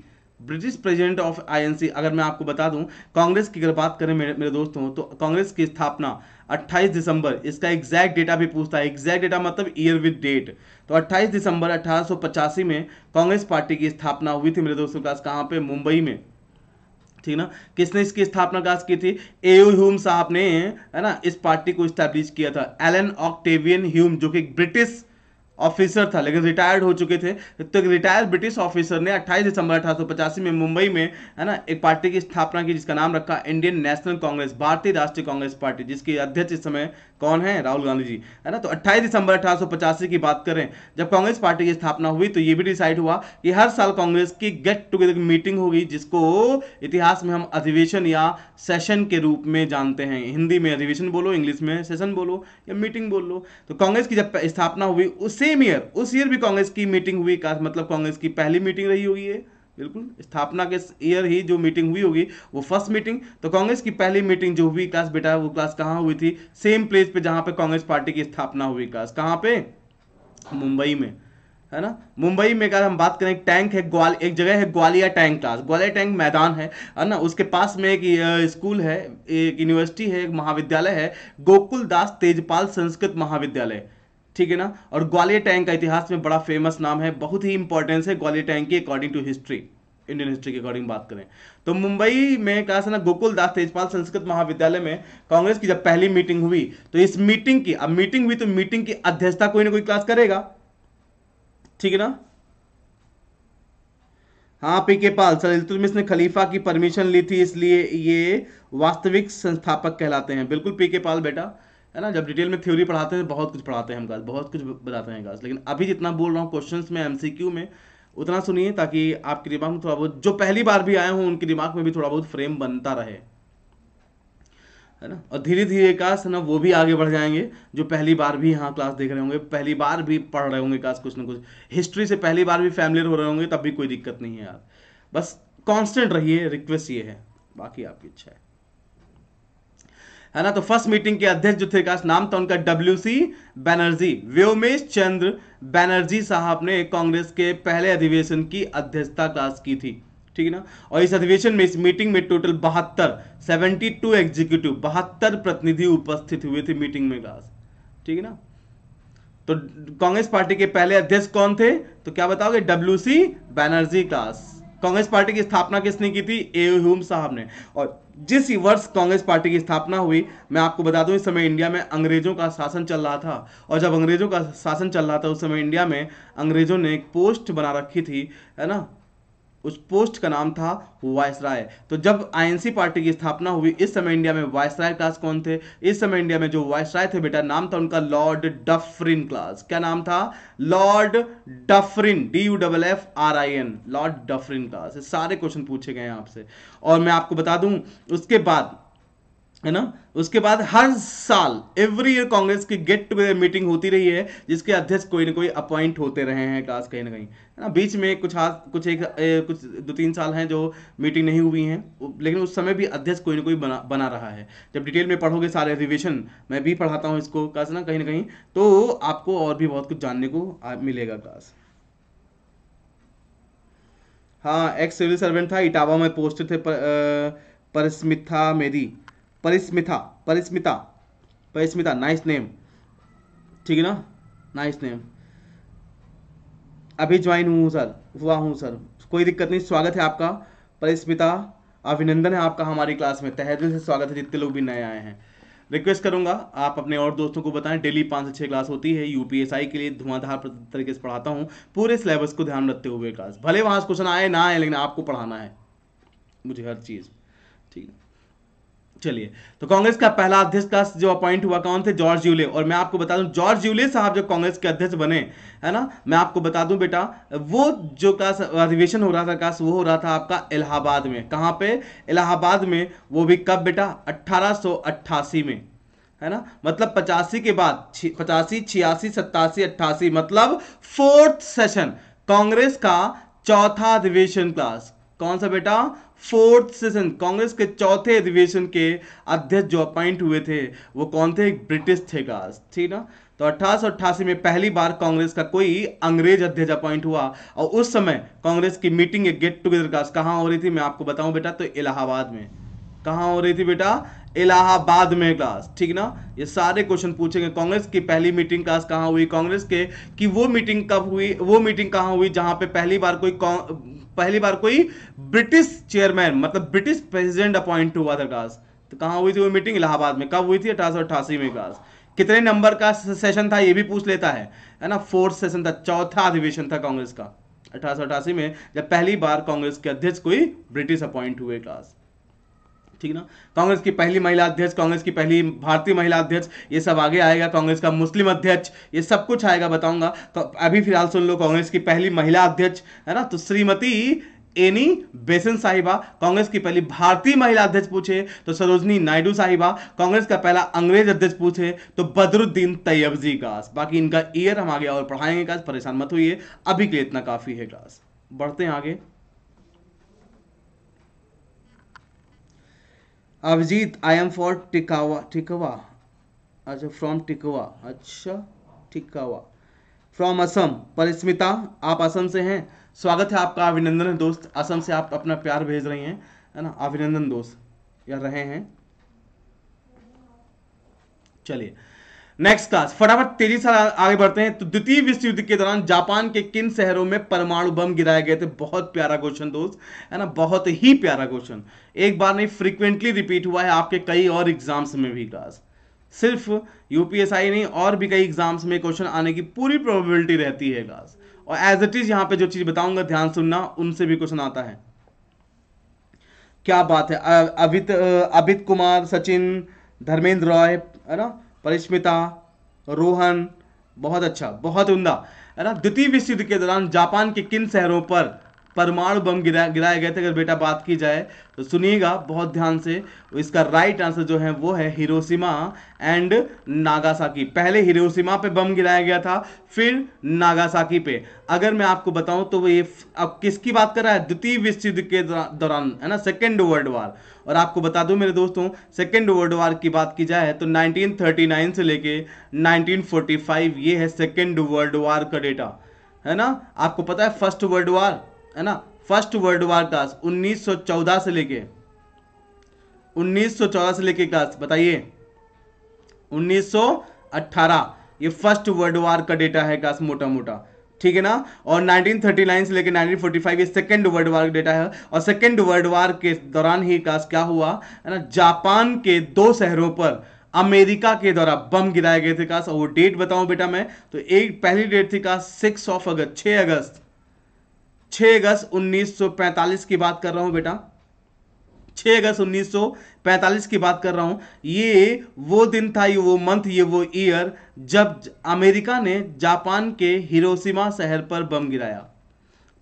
British president of INC अगर मैं आपको बता दूं कांग्रेस की अगर बात करें मेरे मेरे दोस्तों तो कांग्रेस की स्थापना 28 दिसंबर इसका एग्जैक्ट डेटा भी पूछता है एग्जैक्ट डेटा मतलब ईयर विद डेट तो 28 दिसंबर अठारह में कांग्रेस पार्टी की स्थापना हुई थी मेरे दोस्तों का कहाँ पे मुंबई में ठीक ना किसने इसकी स्थापना काज की थी ए ह्यूम साहब ने है ना इस पार्टी को स्टैब्लिश किया था एलन ऑक्टेवियन ह्यूम जो कि ब्रिटिश ऑफिसर था लेकिन रिटायर्ड हो चुके थे तो एक रिटायर्ड ब्रिटिश ऑफिसर ने 28 दिसंबर अठारह में मुंबई में है ना एक पार्टी की स्थापना की जिसका नाम रखा इंडियन नेशनल कांग्रेस भारतीय राष्ट्रीय कांग्रेस पार्टी जिसकी अध्यक्ष इस समय कौन है राहुल गांधी जी है ना तो 28 दिसंबर अठारह की बात करें जब कांग्रेस पार्टी की स्थापना हुई तो ये भी डिसाइड हुआ कि हर साल कांग्रेस की गेट टुगेदर मीटिंग होगी जिसको इतिहास में हम अधिवेशन या सेशन के रूप में जानते हैं हिंदी में अधिवेशन बोलो इंग्लिश में सेशन बोलो या मीटिंग बोल लो तो कांग्रेस की जब स्थापना हुई उस सेम ईयर उस ईयर भी कांग्रेस की मीटिंग हुई का मतलब कांग्रेस की पहली मीटिंग रही होगी है बिल्कुल स्थापना के ईयर ही जो मीटिंग हुई होगी वो फर्स्ट मीटिंग तो कांग्रेस की पहली मीटिंग जो हुई क्लास बेटा वो क्लास कहाँ हुई थी सेम प्लेस पे जहाँ पे कांग्रेस पार्टी की स्थापना हुई क्लास कहाँ पे मुंबई में है ना मुंबई में अगर हम बात करें टैंक है ग्वाल एक जगह है Gowalia tank class Gowalia tank मैदान है है ना उसके पास में एक स्कूल है एक यूनिवर्सिटी है एक महाविद्यालय है गोकुल दास तेजपाल संस्कृत महाविद्यालय ठीक है ना और ग्वालियर टैंक का इतिहास में बड़ा फेमस नाम है बहुत ही इंपॉर्टेंस है ग्वालियर टैंक की according to history Indian history के अकॉर्डिंग बात करें तो मुंबई में कहा था ना गोकुल दास तेजपाल संस्कृत महाविद्यालय में कांग्रेस की जब पहली मीटिंग हुई तो इस मीटिंग की अब मीटिंग हुई तो मीटिंग की अध्यक्षता कोई ना कोई क्लास करेगा ठीक है ना हाँ पी के पाल सर इलतुतमिश ने खलीफा की परमिशन ली थी इसलिए ये वास्तविक संस्थापक कहलाते हैं बिल्कुल पी के पाल बेटा है ना जब डिटेल में थ्योरी पढ़ाते हैं बहुत कुछ पढ़ाते हैं हम गाज बहुत कुछ बताते हैं गाज लेकिन अभी जितना बोल रहा हूँ क्वेश्चन में एम में उतना सुनिए ताकि आपके दिमाग में थोड़ा बहुत जो पहली बार भी आए हों उनके दिमाग में भी थोड़ा बहुत फ्रेम बनता रहे है ना और धीरे धीरे काश ना वो भी आगे बढ़ जाएंगे जो पहली बार भी यहाँ क्लास देख रहे होंगे पहली बार भी पढ़ रहे होंगे काश कुछ ना कुछ हिस्ट्री से पहली बार भी फैमिलियर हो रहे होंगे तब भी कोई दिक्कत नहीं है यार बस कांस्टेंट रहिए रिक्वेस्ट ये है बाकी आपकी इच्छा है है ना तो फर्स्ट मीटिंग के अध्यक्ष जो थे काश नाम था उनका डब्ल्यू सी बैनर्जी व्योमेश चंद्र बैनर्जी साहब ने कांग्रेस के पहले अधिवेशन की अध्यक्षता क्लास की थी ठीक है ना और इस अधिवेशन में इस मीटिंग में टोटल बहत्तर सेवेंटी टू एग्जीक्यूटिव बहत्तर प्रतिनिधि उपस्थित हुए थे मीटिंग में क्लास ठीक है ना तो कांग्रेस पार्टी के पहले अध्यक्ष कौन थे तो क्या बताओगे W C Banerjee class Congress party की स्थापना किसने की थी एम साहब ने और जिस वर्ष कांग्रेस पार्टी की स्थापना हुई मैं आपको बता दूं इस समय इंडिया में अंग्रेजों का शासन चल रहा था और जब अंग्रेजों का शासन चल रहा था उस समय इंडिया में अंग्रेजों ने एक पोस्ट बना रखी थी है ना उस पोस्ट का नाम था वायसराय तो जब आईएनसी पार्टी की स्थापना हुई इस समय इंडिया में वायसराय क्लास कौन थे इस समय इंडिया में जो वायसराय थे बेटा नाम था उनका लॉर्ड डफरिन क्लास क्या नाम था lord Dufferin D U double F R I N lord Dufferin class सारे क्वेश्चन पूछे गए आपसे और मैं आपको बता दूं उसके बाद है ना उसके बाद हर साल एवरी ईयर कांग्रेस की गेट टूगेदर मीटिंग होती रही है जिसके अध्यक्ष कोई ना कोई अपॉइंट होते रहे हैं क्लास कहीं ना कहीं है ना बीच में कुछ हाथ कुछ एक ए, कुछ दो तीन साल हैं जो मीटिंग नहीं हुई हैं लेकिन उस समय भी अध्यक्ष कोई ना कोई बना बना रहा है जब डिटेल में पढ़ोगे सारे अधिवेशन मैं भी पढ़ाता हूँ इसको क्लास ना कहीं ना कहीं तो आपको और भी बहुत कुछ जानने को मिलेगा क्लास हाँ एक्स सिविल सर्वेंट था इटावा में पोस्टेड थे पर, परस्मिथा मेदी परिस्मिता परिस्मिता परिस्मिता नाइस नेम ठीक है ना नाइस नेम अभी ज्वाइन हूँ सर हुआ हूँ सर कोई दिक्कत नहीं स्वागत है आपका परिस्मिता अभिनंदन है आपका हमारी क्लास में तहे दिल से स्वागत है जितने लोग भी नए आए हैं रिक्वेस्ट करूंगा आप अपने और दोस्तों को बताएं डेली पाँच से छः क्लास होती है यूपीएसआई के लिए धुआंधार तरीके से पढ़ाता हूँ पूरे सिलेबस को ध्यान रखते हुए क्लास भले वहाँ से क्वेश्चन आए ना आए लेकिन आपको पढ़ाना है मुझे हर चीज़ ठीक है चलिए तो कांग्रेस का पहला अध्यक्ष का जो अपॉइंट हुआ कौन थे जॉर्ज यूले और मैं आपको बता दूं जॉर्ज यूले साहब जो कांग्रेस के अध्यक्ष बने है ना मैं आपको बता दूं बेटा वो जो का अधिवेशन हो रहा था का वो हो रहा था आपका इलाहाबाद में कहाँ पे इलाहाबाद में वो भी कब बेटा अट्ठारह में है ना मतलब पचासी के बाद पचासी छियासी सत्तासी अट्ठासी मतलब फोर्थ सेशन कांग्रेस का चौथा अधिवेशन क्लास कौन सा बेटा फोर्थ सेशन कांग्रेस के चौथे अधिवेशन के अध्यक्ष जो अपॉइंट हुए थे वो कौन थे एक ब्रिटिश थे ठीक ना तो अठारह में पहली बार कांग्रेस का कोई अंग्रेज अध्यक्ष अपॉइंट हुआ और उस समय कांग्रेस की मीटिंग एक गेट टुगेदर का कहाँ हो रही थी मैं आपको बताऊं बेटा तो इलाहाबाद में कहाँ हो रही थी बेटा इलाहाबाद में क्लास ठीक ना ये सारे क्वेश्चन पूछेंगे कांग्रेस की पहली मीटिंग क्लास कहाँ हुई कांग्रेस के कि वो मीटिंग कब हुई वो मीटिंग कहाँ हुई जहाँ पे पहली बार कोई पहली बार कोई ब्रिटिश चेयरमैन मतलब ब्रिटिश प्रेसिडेंट अपॉइंट हुआ था काश तो कहाँ हुई थी वो मीटिंग इलाहाबाद में कब हुई थी अठारह में काश कितने नंबर का सेशन था ये भी पूछ लेता है है ना फोर्थ सेशन था चौथा अधिवेशन था कांग्रेस का अठारह में जब पहली बार कांग्रेस के अध्यक्ष कोई ब्रिटिश अपॉइंट हुए काश ठीक ना कांग्रेस की पहली महिला अध्यक्ष कांग्रेस की पहली भारतीय महिला अध्यक्ष ये सब आगे आएगा कांग्रेस का मुस्लिम अध्यक्ष ये सब कुछ आएगा बताऊंगा तो अभी फिलहाल सुन लो कांग्रेस की पहली महिला अध्यक्ष है ना तो श्रीमती एनी बेसन साहिबा कांग्रेस की पहली भारतीय महिला अध्यक्ष पूछे तो सरोजनी नायडू साहिबा कांग्रेस का पहला अंग्रेज अध्यक्ष पूछे तो बदरुद्दीन तैयब जी क्लास बाकी इनका ईयर हम आगे और पढ़ाएंगे क्लास परेशान मत होइए अभी के लिए इतना काफी है क्लास बढ़ते हैं आगे अभिजीत आई एम फॉर टिकावा टिकवा अच्छा फ्रॉम टिकवा अच्छा टिकावा फ्रॉम असम परिस्मिता आप असम से हैं स्वागत है आपका अभिनंदन है दोस्त असम से आप अपना प्यार भेज रही हैं है ना अभिनंदन दोस्त या रहे हैं चलिए नेक्स्ट क्लास फटाफट तेजी से आगे बढ़ते हैं तो द्वितीय विश्व युद्ध के दौरान जापान के किन शहरों में परमाणु बम गिराए गए थे बहुत प्यारा क्वेश्चन दोस्त है ना बहुत ही प्यारा क्वेश्चन एक बार नहीं फ्रीक्वेंटली रिपीट हुआ है आपके कई और एग्जाम्स में भी क्लास सिर्फ यूपीएसआई नहीं और भी कई एग्जाम्स में क्वेश्चन आने की पूरी प्रोबेबिलिटी रहती है क्लास और एज इट इज यहाँ पे जो चीज बताऊंगा ध्यान सुनना उनसे भी क्वेश्चन आता है क्या बात है अभित अभित कुमार सचिन धर्मेंद्र रॉय है ना परिस्मिता रोहन बहुत अच्छा बहुत उमदा है ना द्वितीय विश्व युद्ध के दौरान जापान के किन शहरों पर परमाणु बम गिरा गिराए गए थे अगर बेटा बात की जाए तो सुनिएगा बहुत ध्यान से इसका राइट आंसर जो है वो है हिरोशिमा एंड नागासाकी पहले हिरोशिमा पे बम गिराया गया था फिर नागासाकी पे अगर मैं आपको बताऊं तो ये अब किसकी बात कर रहा है द्वितीय विश्व युद्ध के दौरान है ना सेकेंड वर्ल्ड वार और आपको बता दूं मेरे दोस्तों सेकेंड वर्ल्ड वार की बात की जाए तो नाइनटीन से लेके नाइनटीन ये है सेकेंड वर्ल्ड वार का डेटा है ना आपको पता है फर्स्ट वर्ल्ड वार है ना फर्स्ट वर्ल्ड वार क्लास 1914 से लेके 1914 से लेके क्लास बताइए 1918 ये फर्स्ट वर्ल्ड वार का डेटा है क्लास मोटा मोटा ठीक है ना और 1939 से लेकर 1945 ये सेकेंड वर्ल्ड वार का डेटा है और सेकेंड वर्ल्ड वार के दौरान ही क्लास क्या हुआ है ना जापान के दो शहरों पर अमेरिका के द्वारा बम गिराए गए थे कास और वो डेट बताऊं बेटा मैं तो एक पहली डेट थी कास सिक्स ऑफ अगस्त छः अगस्त 6 अगस्त 1945 की बात कर रहा हूं बेटा 6 अगस्त 1945 की बात कर रहा हूं ये वो दिन था ये वो मंथ ये वो ईयर जब अमेरिका ने जापान के हिरोशिमा शहर पर बम गिराया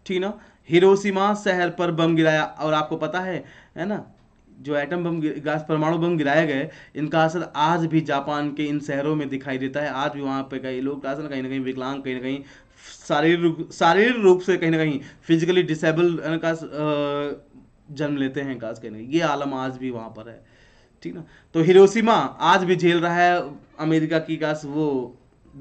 ठीक ना हिरोशिमा शहर पर बम गिराया और आपको पता है है ना जो एटम बम गैस परमाणु बम गिराए गए इनका असर आज भी जापान के इन शहरों में दिखाई देता है आज भी वहाँ पे कई लोग असर कहीं ना कहीं विकलांग कहीं ना कहीं शारीरिक रूप शारीरिक रूप से कहीं ना कहीं फिजिकली डिसेबल का जन्म लेते हैं काज कहीं ये आलम आज भी वहाँ पर है ठीक ना तो हिरोशिमा आज भी झेल रहा है अमेरिका की काश वो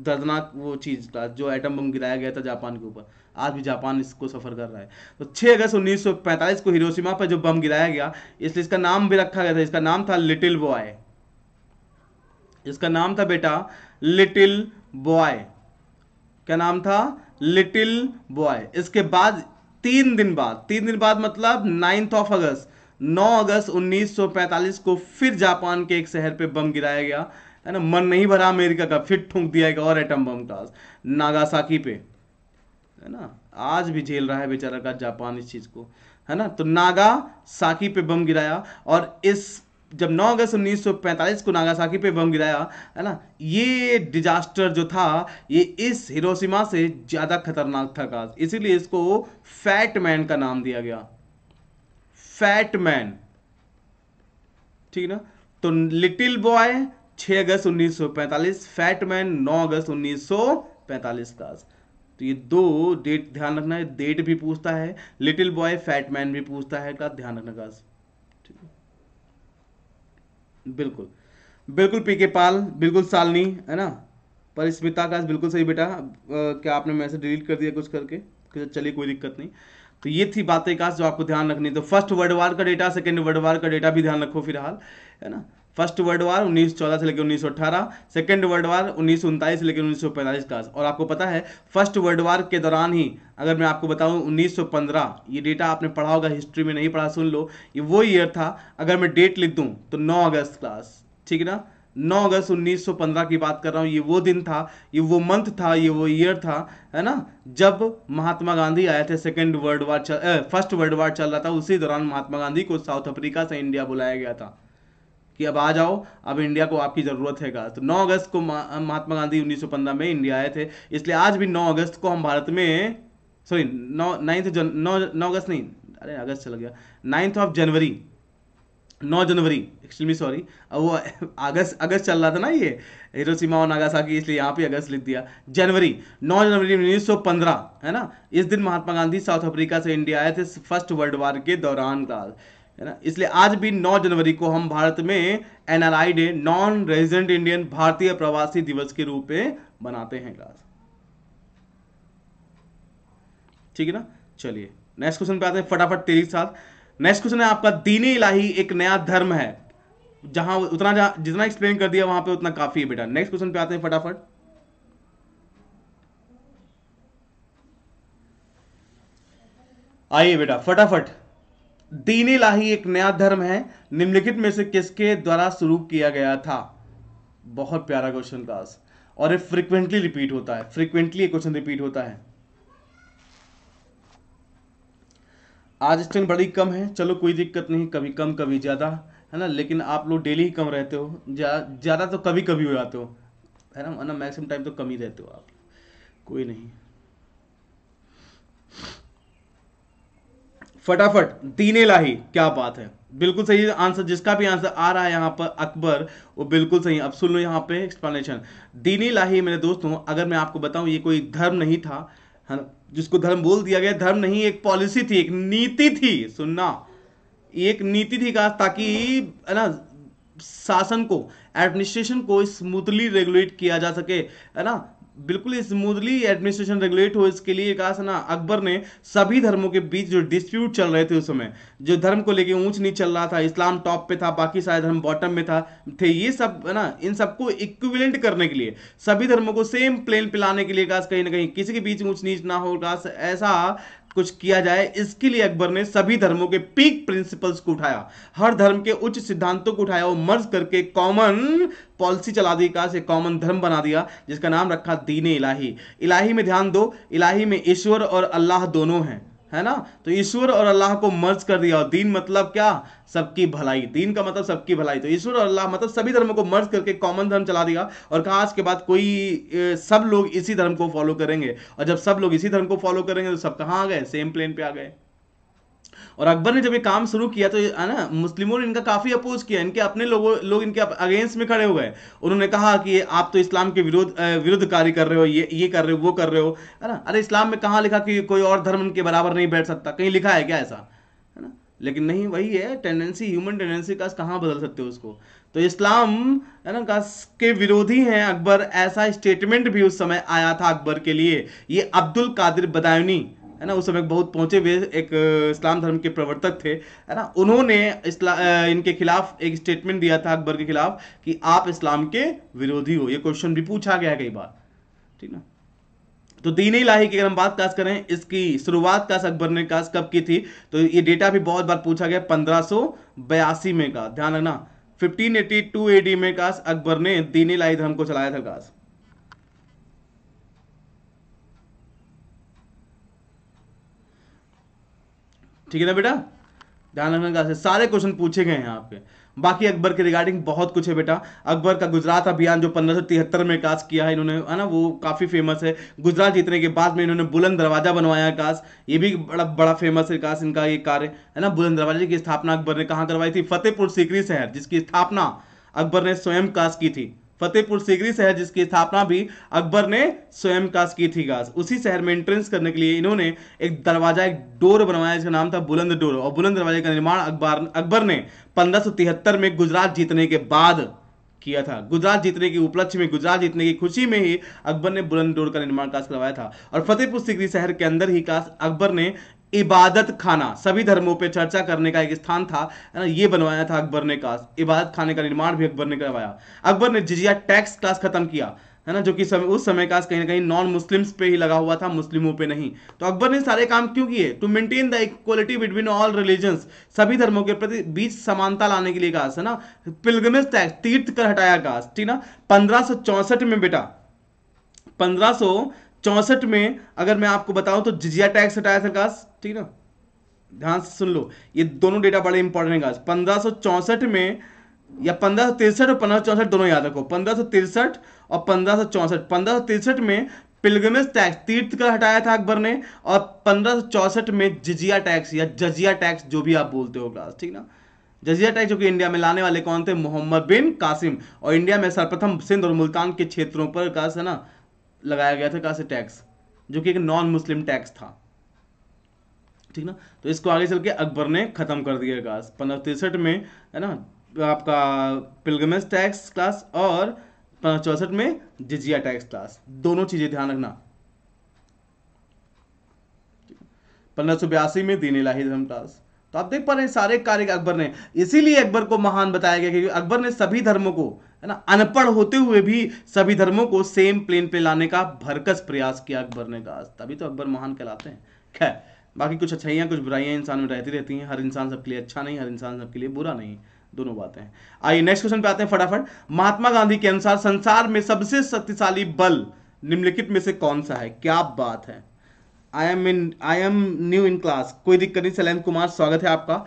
दर्दनाक वो चीज़ का जो एटम बम गिराया गया था जापान के ऊपर आज भी जापान इसको सफ़र कर रहा है तो 6 अगस्त 1945 को हिरोशिमा पर जो बम गिराया गया इसलिए इसका नाम भी रखा गया था इसका नाम था लिटिल बॉय इसका नाम था बेटा लिटिल बॉय क्या नाम था लिटिल बॉय इसके बाद तीन दिन बाद तीन दिन बाद मतलब नाइन्थ ऑफ अगस्त 9 अगस्त 1945 को फिर जापान के एक शहर पे बम गिराया गया है ना मन नहीं भरा अमेरिका का फिर ठूंक दिया गया और एटम बम का नागासाकी पे है ना आज भी झेल रहा है बेचारा का जापान इस चीज़ को है ना तो नागा साकी पे बम गिराया और इस जब 9 अगस्त 1945 को नागासाकी पे बम गिराया है ना ये डिजास्टर जो था ये इस हिरोशिमा से ज़्यादा खतरनाक था काज इसीलिए इसको फैट मैन का नाम दिया गया फैट मैन ठीक है ना तो लिटिल बॉय 6 अगस्त 1945 फैट मैन 9 अगस्त 1945 सौ काज तो ये दो डेट ध्यान रखना है डेट भी पूछता है लिटिल बॉय मैन भी पूछता है का ध्यान रखना का ठीक है बिल्कुल बिल्कुल पी के पाल बिल्कुल सालनी है ना पर स्मिता का बिल्कुल सही बेटा क्या आपने मैसेज डिलीट कर दिया कुछ करके चलिए कोई दिक्कत नहीं तो ये थी बातें काश जो आपको ध्यान रखनी तो फर्स्ट वर्ड वार का डेटा सेकेंड वर्ड वार का डेटा भी ध्यान रखो फिलहाल है ना फर्स्ट वर्ल्ड वार 1914 से लेकर 1918 सेकेंड वर्ल्ड वार उन्नीस से लेकर 1945 का और आपको पता है फर्स्ट वर्ल्ड वार के दौरान ही अगर मैं आपको बताऊं 1915 ये डेटा आपने पढ़ा होगा हिस्ट्री में नहीं पढ़ा सुन लो ये वो ईयर था अगर मैं डेट लिख दूं तो 9 अगस्त क्लास ठीक है ना 9 अगस्त 1915 की बात कर रहा हूँ ये वो दिन था ये वो मंथ था ये वो ईयर था है ना जब महात्मा गांधी आए थे सेकेंड वर्ल्ड वार चल फर्स्ट वर्ल्ड वार चल रहा था उसी दौरान महात्मा गांधी को साउथ अफ्रीका से इंडिया बुलाया गया था कि अब आ जाओ अब इंडिया को आपकी ज़रूरत है तो 9 अगस्त को महात्मा गांधी 1915 में इंडिया आए थे इसलिए आज भी 9 अगस्त को हम भारत में सॉरी नौ नाइन्थ जन नौ नौ अगस्त नहीं अरे अगस्त चला गया नाइन्थ ऑफ जनवरी नौ जनवरी एक्चुअली सॉरी अब वो अगस्त अगस्त चल रहा था ना ये सीमा और नागासाकी इसलिए यहाँ पे अगस्त लिख दिया जनवरी 9 जनवरी उन्नीस सौ पंद्रह है ना इस दिन महात्मा गांधी साउथ अफ्रीका से इंडिया आए थे फर्स्ट वर्ल्ड वार के दौरान का है ना इसलिए आज भी 9 जनवरी को हम भारत में N day non resident Indian Bharatiya Pravasi दिवस के रूप में मनाते हैं क्लास ठीक है ना चलिए नेक्स्ट क्वेश्चन पे आते हैं फटाफट तेरी साथ नेक्स्ट क्वेश्चन है आपका दीनी इलाही एक नया धर्म है जहां उतना जहां, जितना एक्सप्लेन कर दिया वहां पे उतना काफी है बेटा नेक्स्ट क्वेश्चन पे आते हैं फटाफट आइए बेटा फटाफट दीन इलाही एक नया धर्म है निम्नलिखित में से किसके द्वारा शुरू किया गया था बहुत प्यारा क्वेश्चन दास और ये फ्रीक्वेंटली रिपीट होता है फ्रिक्वेंटली क्वेश्चन रिपीट होता है आज स्टैंड बड़ी कम है चलो कोई दिक्कत नहीं कभी कम कभी ज़्यादा है ना लेकिन आप लोग डेली ही कम रहते हो ज़्यादा जा, तो कभी कभी हो जाते हो है ना मैक्सिमम टाइम तो कम ही रहते हो आप कोई नहीं फटाफट तीन लाही क्या बात है बिल्कुल सही आंसर जिसका भी आंसर आ रहा है यहाँ पर अकबर वो बिल्कुल सही अब सुन लो यहाँ पे एक्सप्लेनेशन दीनी लाही मेरे दोस्तों अगर मैं आपको बताऊं ये कोई धर्म नहीं था है ना जिसको धर्म बोल दिया गया धर्म नहीं एक पॉलिसी थी एक नीति थी सुनना एक नीति थी का ताकि है ना शासन को एडमिनिस्ट्रेशन को स्मूथली रेगुलेट किया जा सके है ना बिल्कुल स्मूथली एडमिनिस्ट्रेशन रेगुलेट हो इसके लिए कहा था ना अकबर ने सभी धर्मों के बीच जो डिस्प्यूट चल रहे थे उस समय जो धर्म को लेके ऊंच नीच चल रहा था इस्लाम टॉप पे था बाकी सारे धर्म बॉटम में था थे ये सब है ना इन सबको इक्विवेलेंट करने के लिए सभी धर्मों को सेम प्लेन पे लाने के लिए कहा कहीं ना कहीं किसी के बीच ऊंच नीच ना हो कहा ऐसा कुछ किया जाए इसके लिए अकबर ने सभी धर्मों के पीक प्रिंसिपल्स को उठाया हर धर्म के उच्च सिद्धांतों को उठाया वो मर्ज करके कॉमन पॉलिसी चला दी कहा से कॉमन धर्म बना दिया जिसका नाम रखा दीन इलाही इलाही में ध्यान दो इलाही में ईश्वर और अल्लाह दोनों हैं है ना तो ईश्वर और अल्लाह को मर्ज कर दिया और दीन मतलब क्या सबकी भलाई दीन का मतलब सबकी भलाई तो ईश्वर और अल्लाह मतलब सभी धर्मों को मर्ज करके कॉमन धर्म चला दिया और कहा आज के बाद कोई ए, सब लोग इसी धर्म को फॉलो करेंगे और जब सब लोग इसी धर्म को फॉलो करेंगे तो सब कहाँ आ गए सेम प्लेन पे आ गए और अकबर ने जब ये काम शुरू किया तो है ना मुस्लिमों ने इनका काफ़ी अपोज किया इनके अपने लोगों लोग इनके अगेंस्ट में खड़े हो गए उन्होंने कहा कि आप तो इस्लाम के विरोध विरुद्ध कार्य कर रहे हो ये ये कर रहे हो वो कर रहे हो है ना अरे इस्लाम में कहाँ लिखा कि कोई और धर्म इनके बराबर नहीं बैठ सकता कहीं लिखा है क्या ऐसा है ना लेकिन नहीं वही है टेंडेंसी ह्यूमन टेंडेंसी का कहाँ बदल सकते हो उसको तो इस्लाम है ना का के विरोधी हैं अकबर ऐसा स्टेटमेंट भी उस समय आया था अकबर के लिए ये अब्दुल कादिर बदायूनी है ना उस समय बहुत पहुंचे हुए एक इस्लाम धर्म के प्रवर्तक थे है ना उन्होंने इनके खिलाफ एक स्टेटमेंट दिया था अकबर के खिलाफ कि आप इस्लाम के विरोधी हो ये क्वेश्चन भी पूछा गया कई बार ठीक ना तो दीन लाही की अगर हम बात काज करें इसकी शुरुआत काज अकबर ने काज कब की थी तो ये डेटा भी बहुत बार पूछा गया पंद्रह में का ध्यान रखना 1582 एडी में काज अकबर ने दीन लाही धर्म को चलाया था काश ठीक है ना बेटा ध्यान रखना क्लास सारे क्वेश्चन पूछे गए हैं आपके बाकी अकबर के रिगार्डिंग बहुत कुछ है बेटा अकबर का गुजरात अभियान जो पंद्रह में कास्ट किया है इन्होंने है ना वो काफ़ी फेमस है गुजरात जीतने के बाद में इन्होंने बुलंद दरवाजा बनवाया काज ये भी बड़ा बड़ा फेमस है काज इनका ये कार्य है ना बुलंद दरवाजे की स्थापना अकबर ने कहाँ करवाई थी फतेहपुर सीकरी शहर जिसकी स्थापना अकबर ने स्वयं कास्ट की थी फतेहपुर सीकरी शहर जिसकी स्थापना भी अकबर ने स्वयं काज की थी गाज उसी शहर में एंट्रेंस करने के लिए इन्होंने एक दरवाजा एक डोर बनवाया जिसका नाम था बुलंद डोर और बुलंद दरवाजे का निर्माण अकबर अकबर ने पंद्रह में गुजरात जीतने के बाद किया था गुजरात जीतने के उपलक्ष्य में गुजरात जीतने की खुशी में ही अकबर ने बुलंद डोर का निर्माण काज करवाया था और फतेहपुर सीकरी शहर के अंदर ही काज अकबर ने इबादत खाना सभी धर्मों पे चर्चा करने का एक स्थान था ना ये बनवाया था अकबर ने का इबादत खाने का निर्माण भी अकबर ने करवाया अकबर ने जिजिया टैक्स क्लास खत्म किया है ना जो कि समय उस समय का कहीं ना कहीं नॉन मुस्लिम्स पे ही लगा हुआ था मुस्लिमों पे नहीं तो अकबर ने सारे काम क्यों किए to maintain the equality between all religions सभी धर्मों के प्रति बीच समानता लाने के लिए कहा है ना पिलग्रमेज टैक्स तीर्थ कर हटाया कहा ठीक ना पंद्रह में बेटा पंद्रह चौसठ में अगर मैं आपको बताऊं तो जिजिया टैक्स हटाया सरकार ठीक ना ध्यान से सुन लो ये दोनों डेटा बड़े इंपॉर्टेंट है पंद्रह में या पंद्रह सौ तिरसठ और पंद्रह सौ चौसठ दोनों याद रखो पंद्रह सौ तिरसठ और पंद्रह सौ चौसठ पंद्रह सौ तिरसठ में पिलग्रमेज टैक्स तीर्थ का हटाया था अकबर ने और पंद्रह सौ चौसठ में जजिया टैक्स या जजिया टैक्स जो भी आप बोलते हो क्लास ठीक ना जजिया टैक्स जो कि इंडिया में लाने वाले कौन थे मोहम्मद बिन कासिम और इंडिया में सर्वप्रथम सिंध और मुल्तान के क्षेत्रों पर का से ना लगाया गया था का टैक्स जो कि एक नॉन मुस्लिम टैक्स था ठीक ना तो इसको आगे चल के अकबर ने ख़त्म कर दिया क्लास पंद्रह तिरसठ में है ना आपका पिलगमेज टैक्स क्लास और पंद्रह चौसठ में जिजिया टैक्स क्लास दोनों चीज़ें ध्यान रखना पंद्रह सौ बयासी में दीन इलाही धर्म क्लास तो आप देख पा रहे हैं सारे कार्य अकबर ने इसीलिए अकबर को महान बताया गया क्योंकि अकबर ने सभी धर्मों को है ना अनपढ़ होते हुए भी सभी धर्मों को सेम प्लेन पे लाने का भरकस प्रयास किया अकबर ने कहा तभी तो अकबर महान कहलाते हैं खैर बाकी कुछ अच्छाइयाँ कुछ बुराइयाँ इंसान में रहती रहती हैं हर इंसान सबके लिए अच्छा नहीं हर इंसान सबके लिए बुरा नहीं दोनों बातें हैं आइए नेक्स्ट क्वेश्चन पे आते हैं फटाफट महात्मा गांधी के अनुसार संसार में सबसे शक्तिशाली बल निम्नलिखित में से कौन सा है क्या बात है I am in I am new in class कोई दिक्कत नहीं सलैम कुमार स्वागत है आपका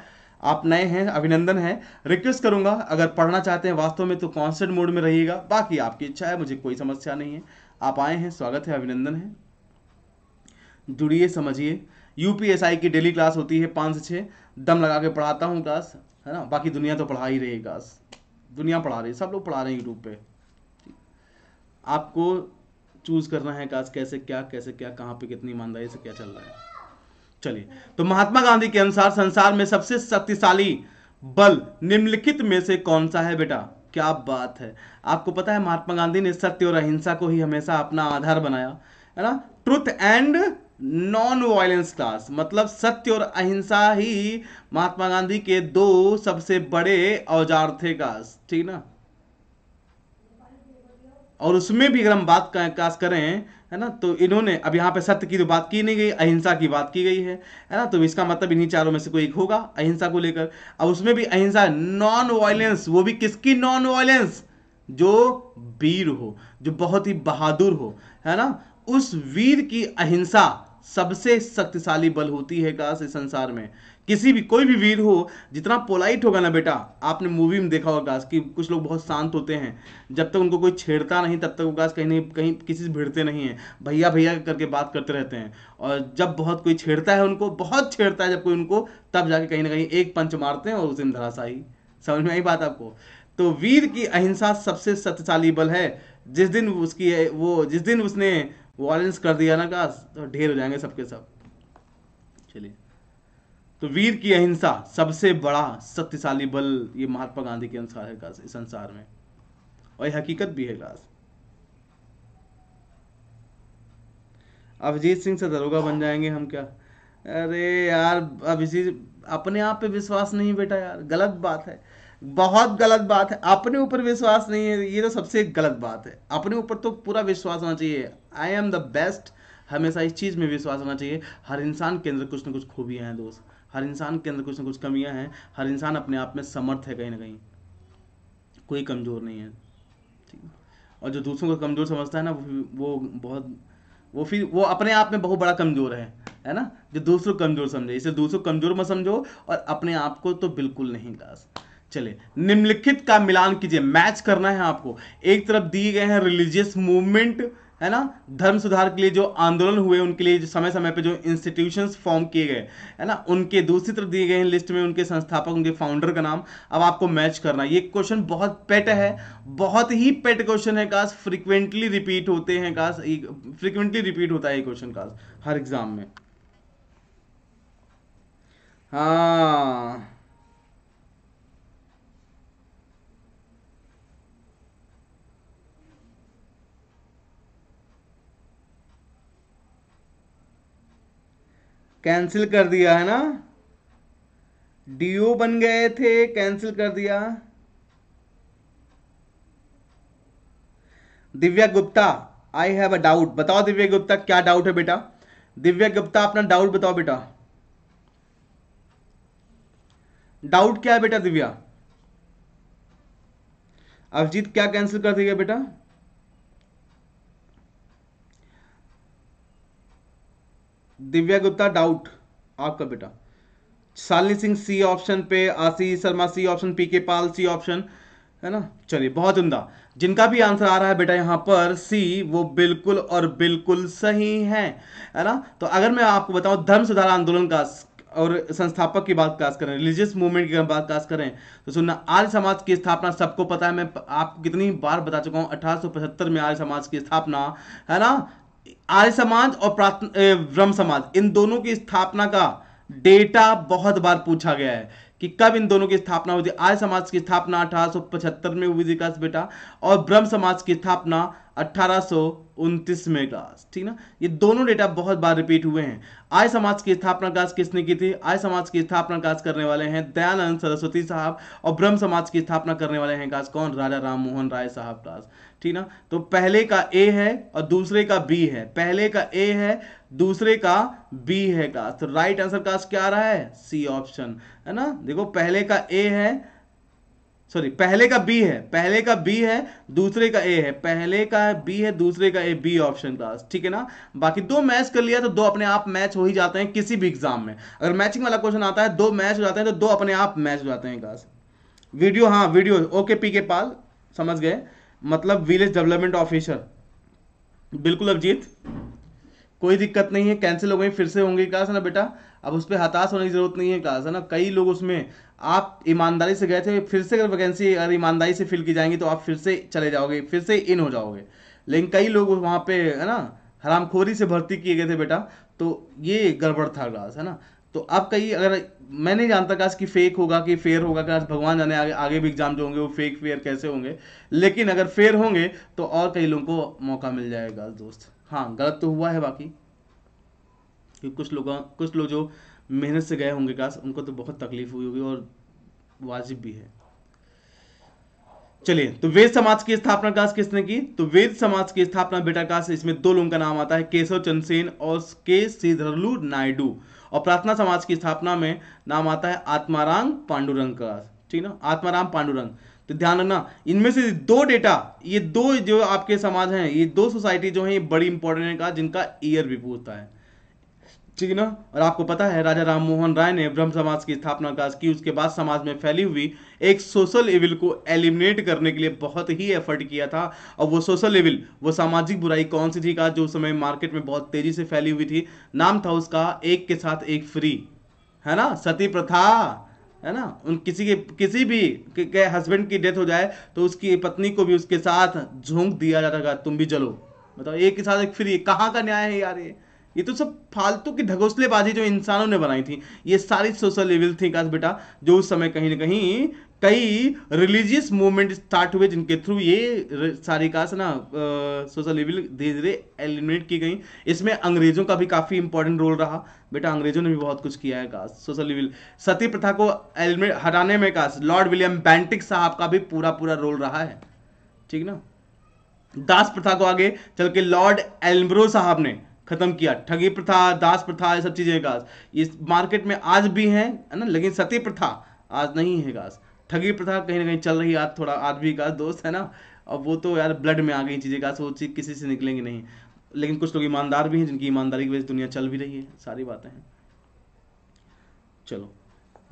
आप नए हैं अभिनंदन है रिक्वेस्ट करूंगा अगर पढ़ना चाहते हैं वास्तव में तो कॉन्सेंट मोड में रहिएगा बाकी आपकी इच्छा है मुझे कोई समस्या नहीं है आप आए हैं स्वागत है अभिनंदन है जुड़िए समझिए यूपीएसआई की डेली क्लास होती है पाँच से छः दम लगा के पढ़ाता हूँ क्लास है ना बाकी दुनिया तो पढ़ा ही रही है क्लास दुनिया पढ़ा रही है सब लोग पढ़ा रहे हैं यूट्यूब पे आपको चूज़ करना है क्लास कैसे क्या कैसे क्या कहाँ पे कितनी ईमानदारी से क्या चल रहा है चलिए तो महात्मा गांधी के अनुसार संसार में सबसे शक्तिशाली बल निम्नलिखित में से कौन सा है बेटा क्या बात है आपको पता है महात्मा गांधी ने सत्य और अहिंसा को ही हमेशा अपना आधार बनाया है ना truth and non violence class मतलब सत्य और अहिंसा ही महात्मा गांधी के दो सबसे बड़े औजार थे कास ठीक ना और उसमें भी अगर हम बात कास करें है ना तो इन्होंने अब यहाँ पे सत्य की तो बात की नहीं गई अहिंसा की बात की गई है है ना तो इसका मतलब इन्हीं चारों में से कोई एक होगा अहिंसा को लेकर अब उसमें भी अहिंसा नॉन वायलेंस वो भी किसकी नॉन वायलेंस जो वीर हो जो बहुत ही बहादुर हो है ना उस वीर की अहिंसा सबसे शक्तिशाली बल होती है काश इस संसार में किसी भी कोई भी वीर हो जितना पोलाइट होगा ना बेटा आपने मूवी में देखा होगा कि कुछ लोग बहुत शांत होते हैं जब तक उनको कोई छेड़ता नहीं तब तक वो गास कहीं नहीं कहीं किसी से भिड़ते नहीं है भैया भैया करके बात करते रहते हैं और जब बहुत कोई छेड़ता है उनको बहुत छेड़ता है जब कोई उनको तब जाके कहीं ना कहीं एक पंच मारते हैं और उस दिन धराशाही समझ में आई बात आपको तो वीर की अहिंसा सबसे शक्तिशाली बल है जिस दिन उसकी वो जिस दिन उसने वॉलेंस कर दिया ना का तो ढेर तो हो जाएंगे सबके सब सब। चलिए तो वीर की अहिंसा सबसे बड़ा शक्तिशाली बल ये महात्मा गांधी के अनुसार है का इस संसार में और ये हकीकत भी है काश अभिजीत सिंह से दरोगा बन जाएंगे हम क्या अरे यार अभिजीत अपने आप पे विश्वास नहीं बेटा यार गलत बात है बहुत गलत बात है अपने ऊपर विश्वास नहीं है ये तो सबसे गलत बात है अपने ऊपर तो पूरा विश्वास होना चाहिए आई एम द बेस्ट हमेशा इस चीज़ में विश्वास होना चाहिए हर इंसान के अंदर कुछ ना कुछ खूबियाँ हैं दोस्त हर इंसान के अंदर कुछ ना कुछ कमियाँ हैं हर इंसान अपने आप में समर्थ है कहीं ना कहीं कोई कमज़ोर नहीं है ठीक और जो दूसरों को कमज़ोर समझता है ना वो बहुत वो फिर वो अपने आप में बहुत बड़ा कमज़ोर है है ना जो दूसरों को कमज़ोर समझे इसे दूसरों को कमज़ोर मत समझो और अपने आप को तो बिल्कुल नहीं गाज चले निम्नलिखित का मिलान कीजिए मैच करना है आपको एक तरफ दिए गए हैं रिलीजियस मूवमेंट है ना धर्म सुधार के लिए जो आंदोलन हुए उनके लिए जो समय समय पे जो इंस्टीट्यूशंस फॉर्म किए गए है ना उनके दूसरी तरफ दिए गए हैं लिस्ट में उनके संस्थापक उनके फाउंडर का नाम अब आपको मैच करना ये क्वेश्चन बहुत पेट है बहुत ही पेट क्वेश्चन है काश फ्रिक्वेंटली रिपीट होते हैं काश फ्रिक्वेंटली रिपीट होता है ये क्वेश्चन काश हर एग्जाम में हाँ कैंसिल कर दिया है ना डीओ बन गए थे कैंसिल कर दिया Divya Gupta I have a doubt बताओ दिव्या गुप्ता क्या डाउट है बेटा दिव्या गुप्ता अपना डाउट बताओ बेटा डाउट क्या है बेटा दिव्या अभिजीत क्या कैंसिल कर दिया बेटा दिव्या गुप्ता डाउट आपका बेटा शालिनी सिंह सी ऑप्शन पे Ashish Sharma C option P K Pal C option है ना चलिए बहुत उमदा जिनका भी आंसर आ रहा है बेटा यहाँ पर सी वो बिल्कुल और बिल्कुल सही है है ना तो अगर मैं आपको बताऊँ धर्म सुधार आंदोलन का और संस्थापक की बात काज करें रिलीजियस मूवमेंट की बात काज करें तो सुनना आर्य समाज की स्थापना सबको पता है मैं आपको कितनी बार बता चुका हूँ अठारह में आर्य समाज की स्थापना है ना आर्य समाज और ब्रह्म समाज इन दोनों की स्थापना का डेटा बहुत बार पूछा गया है कि कब इन दोनों की स्थापना हुई थी आर्य समाज की स्थापना अठारह में हुई थी कस बेटा और ब्रह्म समाज की स्थापना अठारह में काश ठीक ना ये दोनों डेटा बहुत बार रिपीट हुए हैं आय समाज की स्थापना काश किसने की थी आय समाज की स्थापना काश करने वाले हैं दयानंद सरस्वती साहब और ब्रह्म समाज की स्थापना करने वाले हैं काश कौन राजा राम मोहन राय साहब काश ठीक ना तो पहले का ए है और दूसरे का बी है पहले का ए है दूसरे का बी है कास्ट तो राइट आंसर कास्ट क्या आ रहा है सी ऑप्शन है ना देखो पहले का ए है सॉरी पहले का बी है पहले का बी है दूसरे का ए है पहले का बी है दूसरे का ए बी ऑप्शन क्लास ठीक है ना बाकी दो मैच कर लिया तो दो अपने आप मैच हो ही जाते हैं किसी भी एग्जाम में अगर मैचिंग वाला क्वेश्चन आता है दो मैच हो जाते हैं तो दो अपने आप मैच हो जाते हैं क्लास वीडियो हाँ video okay P K Pal समझ गए मतलब विलेज डेवलपमेंट ऑफिसर बिल्कुल अभिजीत कोई दिक्कत नहीं है कैंसिल हो गई फिर से होंगे कहा ना बेटा अब उस पर हताश होने की जरूरत नहीं है कहा ना कई लोग उसमें आप ईमानदारी से गए थे फिर से अगर वैकेंसी अगर ईमानदारी से फिल की जाएंगी तो आप फिर से चले जाओगे फिर से इन हो जाओगे लेकिन कई लोग वहाँ पे है ना हरामखोरी से भर्ती किए गए थे बेटा तो ये गड़बड़ था क्लास है ना तो आप कहिए अगर मैं नहीं जानता काश कि फेक होगा कि फेयर होगा काश भगवान जाने आगे आगे भी एग्जाम जो होंगे वो फेक फेयर कैसे होंगे लेकिन अगर फेयर होंगे तो और कई लोगों को मौका मिल जाएगा दोस्त हाँ गलत तो हुआ है बाकी कि कुछ लोग कुछ लोग जो मेहनत से गए होंगे काश उनको तो बहुत तकलीफ हुई होगी और वाजिब भी है चलिए तो वेद समाज की स्थापना कहा किसने की तो वेद समाज की स्थापना बेटा कहा इसमें दो लोगों का नाम आता है केशव चंद्रसेन और के सीधरलू नायडू और प्रार्थना समाज की स्थापना में नाम आता है आत्माराम पांडुरंग का ठीक ना आत्माराम पांडुरंग तो ध्यान रखना इनमें से दो डेटा ये दो जो आपके समाज हैं ये दो सोसाइटी जो है ये बड़ी इंपॉर्टेंट है जिनका ईयर भी पूछता है ठीक है ना और आपको पता है राजा राम मोहन राय ने ब्रह्म समाज की स्थापना का की उसके बाद समाज में फैली हुई एक सोशल इविल को एलिमिनेट करने के लिए बहुत ही एफर्ट किया था और वो सोशल इविल वो सामाजिक बुराई कौन सी थी का जो उस समय मार्केट में बहुत तेजी से फैली हुई थी नाम था उसका एक के साथ एक फ्री है ना सती प्रथा है ना उन किसी के किसी भी के हस्बैंड की डेथ हो जाए तो उसकी पत्नी को भी उसके साथ झोंक दिया जाता था तुम भी चलो बताओ एक के साथ एक फ्री कहाँ का न्याय है यार ये ये तो सब फालतू की ढगोसलेबाजी जो इंसानों ने बनाई थी ये सारी सोशल इविल थी का बेटा जो उस समय कहीं ना कहीं कई रिलीजियस मूवमेंट स्टार्ट हुए जिनके थ्रू ये सारी का ना सोशल इविल धीरे धीरे एलिमिनेट की गई इसमें अंग्रेजों का भी काफ़ी इंपॉर्टेंट रोल रहा बेटा अंग्रेजों ने भी बहुत कुछ किया है का सोशल इविल सती प्रथा को एलिमिनेट हटाने में का लॉर्ड विलियम बैंटिक साहब का भी पूरा पूरा रोल रहा है ठीक ना दास प्रथा को आगे चल के लॉर्ड एल्ब्रो साहब ने खत्म किया ठगी प्रथा दास प्रथा ये सब चीज़ें गास इस मार्केट में आज भी हैं है ना लेकिन सती प्रथा आज नहीं है गास ठगी प्रथा कहीं ना कहीं चल रही आज थोड़ा आज भी गास दोस्त है ना अब वो तो यार ब्लड में आ गई चीज़ें गास वो चीज़ किसी से निकलेंगी नहीं लेकिन कुछ लोग ईमानदार भी हैं जिनकी ईमानदारी की वजह से दुनिया चल भी रही है सारी बातें हैं चलो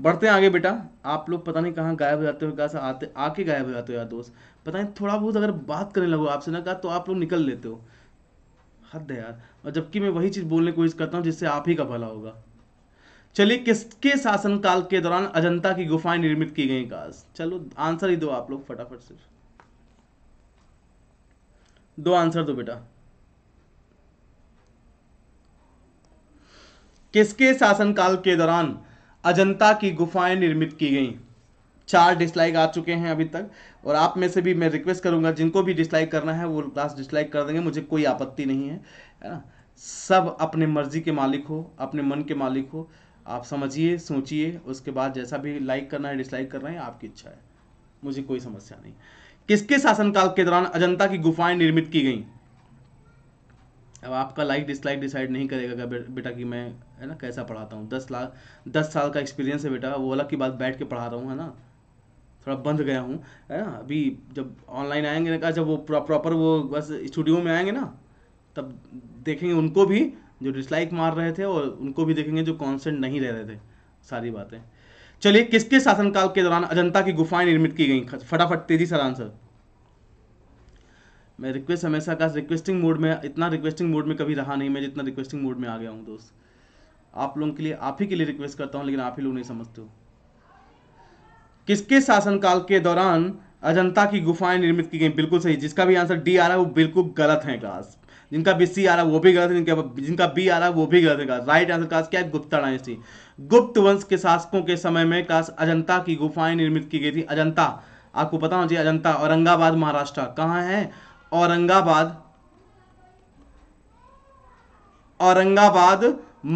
बढ़ते हैं आगे बेटा आप लोग पता नहीं कहाँ गायब हो जाते हो कहाँ आते आके गायब हो जाते हो यार दोस्त पता नहीं थोड़ा बहुत अगर बात करने लगो आपसे ना कहा तो आप लोग निकल लेते हो हद है यार और जबकि मैं वही चीज़ बोलने की कोशिश करता हूँ जिससे आप ही का भला होगा चलिए किसके शासनकाल के दौरान अजंता की गुफाएं निर्मित की गई काज चलो आंसर ही दो आप लोग फटाफट से दो आंसर दो बेटा किसके शासनकाल के दौरान अजंता की गुफाएं निर्मित की गईं चार डिसलाइक आ चुके हैं अभी तक और आप में से भी मैं रिक्वेस्ट करूंगा जिनको भी डिसलाइक करना है वो लास्ट डिसलाइक कर देंगे मुझे कोई आपत्ति नहीं है है ना सब अपने मर्जी के मालिक हो अपने मन के मालिक हो आप समझिए सोचिए उसके बाद जैसा भी लाइक करना है डिसलाइक करना है आपकी इच्छा है मुझे कोई समस्या नहीं किसके शासनकाल के दौरान अजंता की गुफाएं निर्मित की गई अब आपका लाइक डिसलाइक डिसाइड नहीं करेगा क्या बेटा कि मैं है ना कैसा पढ़ाता हूँ दस लाख दस साल का एक्सपीरियंस है बेटा वो अलग की बात बैठ के पढ़ा रहा हूँ है ना थोड़ा बंद गया हूँ है ना अभी जब ऑनलाइन आएंगे ना जब वो प्रॉपर वो बस स्टूडियो में आएंगे ना तब देखेंगे उनको भी जो डिसलाइक मार रहे थे और उनको भी देखेंगे जो कॉन्सेंट नहीं रह रहे थे सारी बातें चलिए किसके शासनकाल के दौरान अजंता की गुफाएं निर्मित की गई फटाफट तेजी से आंसर मैं रिक्वेस्ट हमेशा का रिक्वेस्टिंग मोड में इतना रिक्वेस्टिंग मोड में कभी रहा नहीं मैं जितना रिक्वेस्टिंग मोड में आ गया हूँ दोस्त आप लोगों के लिए आप ही के लिए रिक्वेस्ट करता हूँ लेकिन आप ही लोग नहीं समझते हो किसके शासनकाल के दौरान अजंता की गुफाएं निर्मित की गई बिल्कुल सही जिसका भी आंसर डी आ रहा है वो बिल्कुल गलत है काश जिनका बी सी आ रहा है वो भी गलत है जिनका जिनका बी आ रहा है वो भी गलत है काश राइट आंसर काश क्या है गुप्ता डायनेस्टी गुप्त वंश के शासकों के समय में काश अजंता की गुफाएं निर्मित की गई थी अजंता आपको पता होना चाहिए अजंता औरंगाबाद महाराष्ट्र कहाँ है औरंगाबाद औरंगाबाद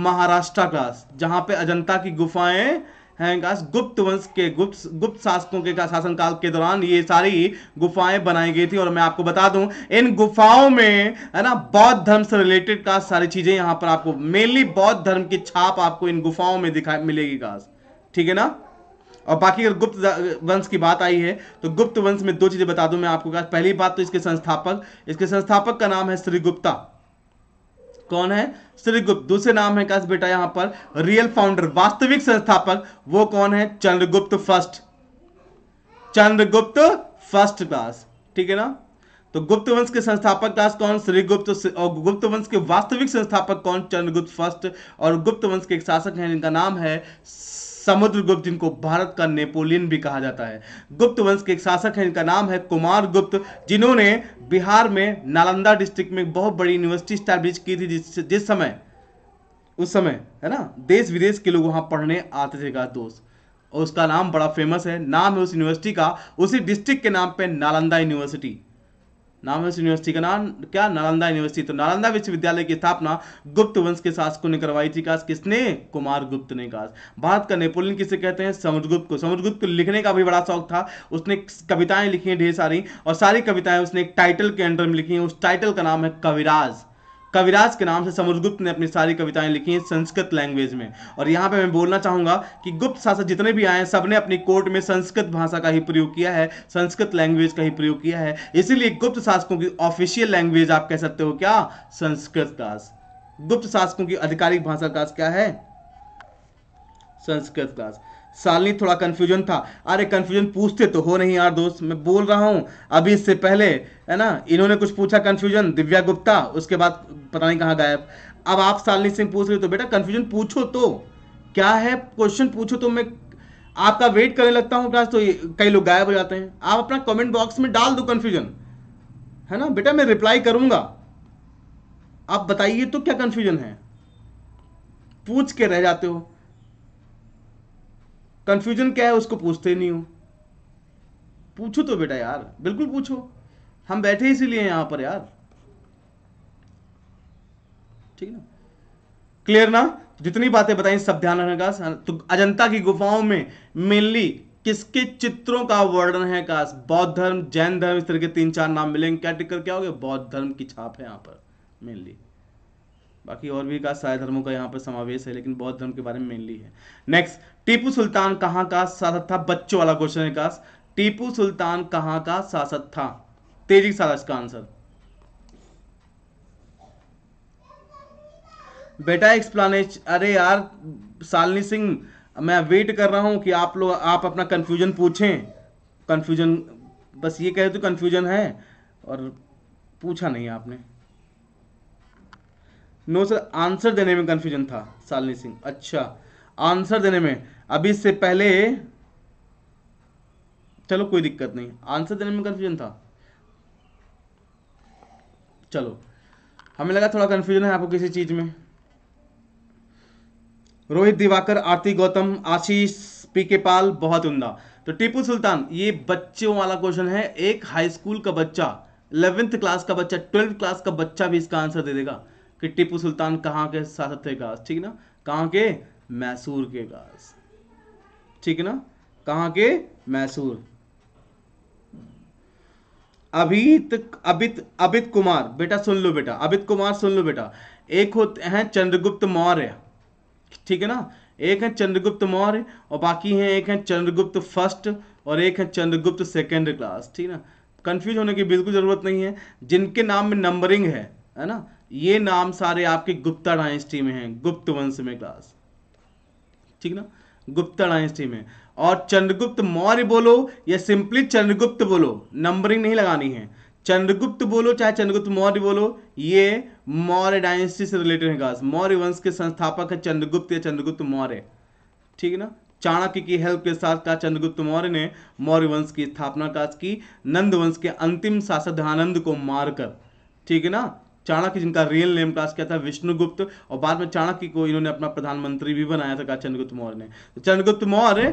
महाराष्ट्र का जहां पे अजंता की गुफाएं हैंगास गुप्त वंश के गुप्त गुप्त शासकों के शासनकाल के दौरान ये सारी गुफाएं बनाई गई थी और मैं आपको बता दूं इन गुफाओं में है ना बौद्ध धर्म से रिलेटेड का सारी चीजें यहां पर आपको मेनली बौद्ध धर्म की छाप आपको इन गुफाओं में दिखाई मिलेगी काश ठीक है ना और बाकी अगर गुप्त वंश की बात आई है तो गुप्त वंश में दो चीजें बता दूं मैं आपको पहली बात तो इसके संस्थापक इसके संस्थापक का नाम है श्री गुप्ता कौन है श्रीगुप्त दूसरे नाम है कस बेटा यहां पर रियल फाउंडर वास्तविक संस्थापक वो कौन है चंद्रगुप्त फर्स्ट चंद्रगुप्त फर्स्ट दास ठीक है ना तो गुप्त वंश के संस्थापक दास कौन श्रीगुप्त और गुप्त वंश के वास्तविक संस्थापक कौन चंद्रगुप्त फर्स्ट और गुप्त वंश के एक शासक हैं जिनका नाम है समुद्रगुप्त जिनको भारत का नेपोलियन भी कहा जाता है गुप्त वंश के एक शासक हैं इनका नाम है कुमार गुप्त जिन्होंने बिहार में नालंदा डिस्ट्रिक्ट में बहुत बड़ी यूनिवर्सिटी स्टैब्लिश की थी जिस, जिस समय उस समय है ना देश विदेश के लोग वहां पढ़ने आते थे का दोस्त और उसका नाम बड़ा फेमस है नाम है उस यूनिवर्सिटी का उसी डिस्ट्रिक्ट के नाम पे नालंदा यूनिवर्सिटी नाम है इस यूनिवर्सिटी का नाम क्या नालंदा यूनिवर्सिटी तो नालंदा विश्वविद्यालय की स्थापना गुप्त वंश के शासकों ने करवाई थी किसने कुमार गुप्त ने कहा भारत का नेपोलियन किसे कहते हैं समुद्रगुप्त को समुद्रगुप्त को लिखने का भी बड़ा शौक था उसने कविताएं लिखी हैं ढेर सारी और सारी कविताएं उसने एक टाइटल के अंडर में लिखी हैं उस टाइटल का नाम है कविराज कविराज के नाम से समुद्रगुप्त ने अपनी सारी कविताएं लिखी हैं संस्कृत लैंग्वेज में और यहाँ पे मैं बोलना चाहूंगा कि गुप्त शासक जितने भी आए हैं सबने अपनी कोर्ट में संस्कृत भाषा का ही प्रयोग किया है संस्कृत लैंग्वेज का ही प्रयोग किया है इसीलिए गुप्त शासकों की ऑफिशियल लैंग्वेज आप कह सकते हो क्या संस्कृत दास गुप्त शासकों की आधिकारिक भाषा का क्या है संस्कृत दास सालनी थोड़ा कन्फ्यूजन था अरे कन्फ्यूजन पूछते तो हो नहीं यार दोस्त मैं बोल रहा हूँ अभी इससे पहले है ना इन्होंने कुछ पूछा कन्फ्यूजन दिव्या गुप्ता उसके बाद पता नहीं कहाँ गायब अब आप सालनी सिंह पूछ रहे हो तो बेटा कन्फ्यूजन पूछो तो क्या है क्वेश्चन पूछो तो मैं आपका वेट करने लगता हूँ क्लास तो कई लोग गायब हो जाते हैं आप अपना कमेंट बॉक्स में डाल दो कन्फ्यूजन है ना बेटा मैं रिप्लाई करूंगा आप बताइए तो क्या कन्फ्यूजन है पूछ के रह जाते हो कंफ्यूजन क्या है उसको पूछते नहीं हो पूछो तो बेटा यार बिल्कुल पूछो हम बैठे इसीलिए यहां पर यार ठीक ना क्लियर ना जितनी बातें बताई सब ध्यान रखने तो अजंता की गुफाओं में मेनली किसके चित्रों का वर्णन है काश बौद्ध धर्म जैन धर्म इस तरह के तीन चार नाम मिलेंगे क्या टिकर क्या हो गया बौद्ध धर्म की छाप है यहाँ पर मेनली बाकी और भी का सारे धर्मों का यहाँ पर समावेश है लेकिन बौद्ध धर्म के बारे में मेनली है नेक्स्ट टीपू सुल्तान कहां का शासक था बच्चों वाला क्वेश्चन है काश टीपू सुल्तान कहां का शासक था तेजी के साथ इसका आंसर बेटा एक्सप्लानेश अरे यार सालनी सिंह मैं वेट कर रहा हूं कि आप लोग आप अपना कंफ्यूजन पूछें कंफ्यूजन बस ये कहे तो कंफ्यूजन है और पूछा नहीं आपने नो सर आंसर देने में कंफ्यूजन था सालनी सिंह अच्छा आंसर देने में अभी इससे पहले चलो कोई दिक्कत नहीं आंसर देने में कंफ्यूजन था चलो हमें लगा थोड़ा कंफ्यूजन है आपको किसी चीज में रोहित दिवाकर आरती गौतम आशीष पी के पाल बहुत उमदा तो टीपू सुल्तान ये बच्चों वाला क्वेश्चन है एक हाई स्कूल का बच्चा इलेवेंथ क्लास का बच्चा ट्वेल्थ क्लास का बच्चा भी इसका आंसर दे देगा कि टीपू सुल्तान कहाँ के साथ थे गाज ठीक ना कहाँ के मैसूर के गाज ठीक है ना कहा के मैसूर अभित अभित अभित कुमार बेटा सुन लो बेटा अभित कुमार सुन लो बेटा एक होते हैं चंद्रगुप्त मौर्य ठीक है ना एक है चंद्रगुप्त मौर्य और बाकी हैं एक है चंद्रगुप्त फर्स्ट और एक है चंद्रगुप्त सेकेंड क्लास ठीक है ना कंफ्यूज होने की बिल्कुल ज़रूरत नहीं है जिनके नाम में नंबरिंग है है ना ये नाम सारे आपके गुप्ता डायनेस्टी में हैं गुप्त वंश में क्लास ठीक ना गुप्ता डायनेस्टी में और चंद्रगुप्त मौर्य बोलो या सिंपली चंद्रगुप्त बोलो नंबरिंग नहीं लगानी है चंद्रगुप्त बोलो चाहे चंद्रगुप्त मौर्य बोलो ये मौर्य डायनेस्टी से रिलेटेड है खास मौर्य वंश के संस्थापक है चंद्रगुप्त या चंद्रगुप्त मौर्य ठीक है ना चाणक्य की हेल्प के साथ का चंद्रगुप्त मौर्य ने मौर्य वंश की स्थापना काज की नंद वंश के अंतिम शासक धनानंद को मारकर ठीक है ना चाणक्य जिनका रियल नेम क्लास किया था विष्णुगुप्त और बाद में चाणक्य को इन्होंने अपना प्रधानमंत्री भी बनाया था चंद्रगुप्त मौर्य ने तो चंद्रगुप्त मौर्य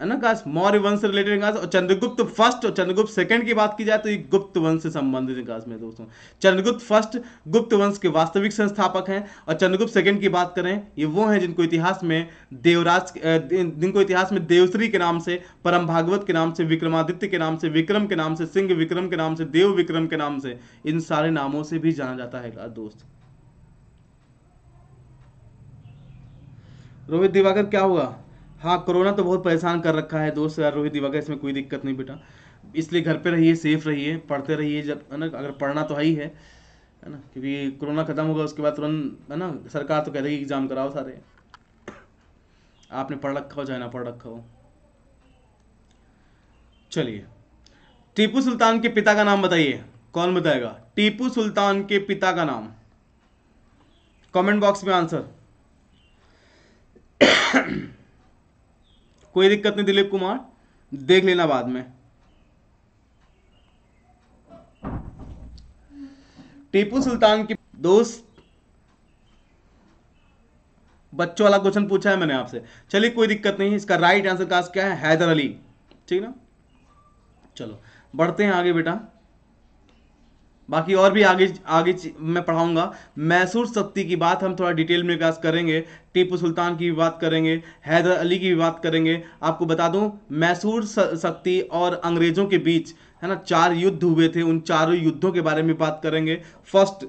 है ना कहा मौर्य वंश से रिलेटेड कहा और चंद्रगुप्त फर्स्ट और चंद्रगुप्त सेकंड की बात की जाए तो ये गुप्त वंश से संबंधित इनका में दोस्तों चंद्रगुप्त फर्स्ट गुप्त वंश के वास्तविक संस्थापक हैं और चंद्रगुप्त सेकंड की बात करें ये वो हैं जिनको इतिहास में देवराज जिनको इतिहास में देवश्री के नाम से परम भागवत के नाम से विक्रमादित्य के नाम से विक्रम के नाम से सिंह विक्रम के नाम से देव विक्रम के नाम से इन सारे नामों से भी जाना जाता जाता है दोस्त रोहित दिवाकर क्या हुआ हाँ कोरोना तो बहुत परेशान कर रखा है दोस्त यार रोहित दिवाकर इसमें कोई दिक्कत नहीं बेटा इसलिए घर पे रहिए सेफ रहिए पढ़ते रहिए जब है ना अगर पढ़ना तो है ही है है ना क्योंकि कोरोना खत्म होगा उसके बाद तुरंत है ना सरकार तो कह रही है एग्ज़ाम कराओ सारे आपने पढ़ रखा हो चाहे ना पढ़ रखा हो चलिए टीपू सुल्तान के पिता का नाम बताइए कौन बताएगा टीपू सुल्तान के पिता का नाम कमेंट बॉक्स में आंसर कोई दिक्कत नहीं दिलीप कुमार देख लेना बाद में टीपू सुल्तान की दोस्त बच्चों वाला क्वेश्चन पूछा है मैंने आपसे चलिए कोई दिक्कत नहीं इसका राइट आंसर का क्या है हैदर अली ठीक ना चलो बढ़ते हैं आगे बेटा बाकी और भी आगे आगे मैं पढ़ाऊंगा मैसूर शक्ति की बात हम थोड़ा डिटेल में विकास करेंगे टीपू सुल्तान की भी बात करेंगे हैदर अली की भी बात करेंगे आपको बता दूं मैसूर शक्ति और अंग्रेजों के बीच है ना चार युद्ध हुए थे उन चारों युद्धों के बारे में बात करेंगे फर्स्ट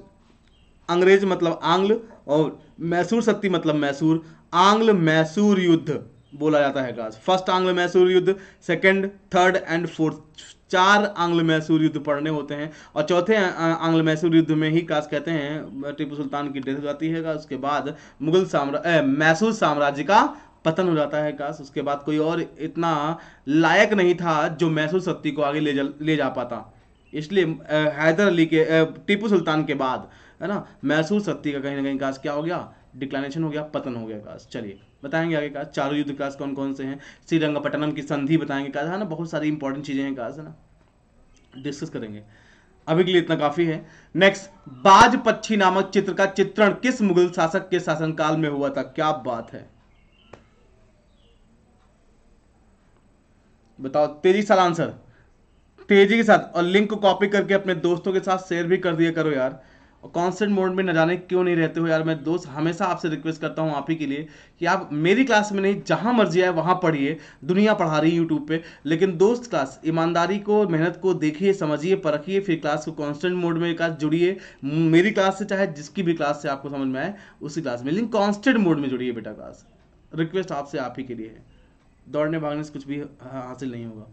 अंग्रेज मतलब आंग्ल और मैसूर शक्ति मतलब मैसूर आंग्ल मैसूर युद्ध बोला जाता है गाज फर्स्ट आंग्ल मैसूर युद्ध सेकंड थर्ड एंड फोर्थ चार आंग्ल मैसूर युद्ध पढ़ने होते हैं और चौथे आंग्ल मैसूर युद्ध में ही काज कहते हैं टीपू सुल्तान की डेथ हो जाती है गाज उसके बाद मुगल साम्राज्य मैसूर साम्राज्य का पतन हो जाता है काश उसके बाद कोई और इतना लायक नहीं था जो मैसूर शक्ति को आगे ले जा ले जा पाता इसलिए हैदर अली के टीपू सुल्तान के बाद है ना मैसूर शक्ति का कहीं ना कहीं काश क्या हो गया डिक्लाइनेशन हो गया पतन हो गया काश चलिए बताएंगे आगे का चारों युद्ध काज कौन कौन से हैं श्रीरंगपट्टनम की संधि बताएंगे काज है ना बहुत सारी इंपॉर्टेंट चीज़ें हैं काज है ना डिस्कस करेंगे अभी के लिए इतना काफी है नेक्स्ट बाज पक्षी नामक चित्र का चित्रण किस मुगल शासक के शासनकाल में हुआ था क्या बात है बताओ तेजी साल आंसर तेजी के साथ और लिंक को कॉपी करके अपने दोस्तों के साथ शेयर भी कर दिया करो यार और मोड में न जाने क्यों नहीं रहते हो यार मैं दोस्त हमेशा आपसे रिक्वेस्ट करता हूँ आप ही के लिए कि आप मेरी क्लास में नहीं जहाँ मर्जी आए वहाँ पढ़िए दुनिया पढ़ा रही है यूट्यूब पर लेकिन दोस्त क्लास ईमानदारी को मेहनत को देखिए समझिए परखिए फिर क्लास को कॉन्स्टेंट मोड में क्लास जुड़िए मेरी क्लास से चाहे जिसकी भी क्लास से आपको समझ में आए उसी क्लास में लेकिन कॉन्स्टेंट मोड में जुड़िए बेटा क्लास रिक्वेस्ट आपसे आप ही के लिए है दौड़ने भागने से कुछ भी हासिल नहीं होगा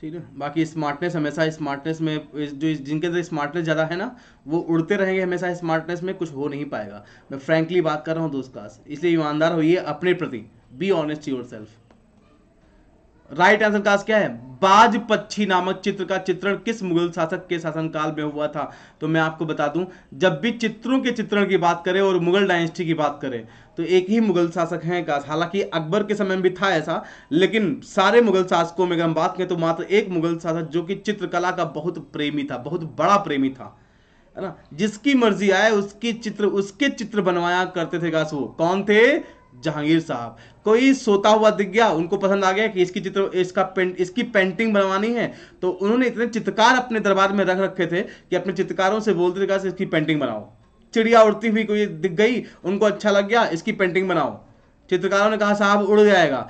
ठीक है बाकी स्मार्टनेस हमेशा स्मार्टनेस में जो जिनके अंदर स्मार्टनेस ज़्यादा है ना वो उड़ते रहेंगे हमेशा स्मार्टनेस में कुछ हो नहीं पाएगा मैं फ्रेंकली बात कर रहा हूँ दोस्त का इसलिए ईमानदार होइए अपने प्रति be honest yourself right answer caste क्या है बाज पक्षी नामक चित्र का चित्रण किस मुगल शासक के शासनकाल में हुआ था तो मैं आपको बता दूं जब भी चित्रों के चित्रण की बात करें और मुगल डायनेस्टी की बात करें तो एक ही मुगल शासक हैं का हालांकि अकबर के समय में भी था ऐसा लेकिन सारे मुगल शासकों में अगर हम बात करें तो मात्र एक मुगल शासक जो कि चित्रकला का बहुत प्रेमी था बहुत बड़ा प्रेमी था है ना जिसकी मर्जी आए उसकी चित्र उसके चित्र बनवाया करते थे गास वो कौन थे जहांगीर साहब कोई सोता हुआ दिख गया उनको पसंद आ गया कि इसकी चित्र इसका पेंट इसकी पेंटिंग बनवानी है तो उन्होंने इतने चित्रकार अपने दरबार में रख रखे थे कि अपने चित्रकारों से बोलते थे इसकी पेंटिंग बनाओ चिड़िया उड़ती हुई कोई दिख गई उनको अच्छा लग गया इसकी पेंटिंग बनाओ चित्रकारों ने कहा साहब उड़ जाएगा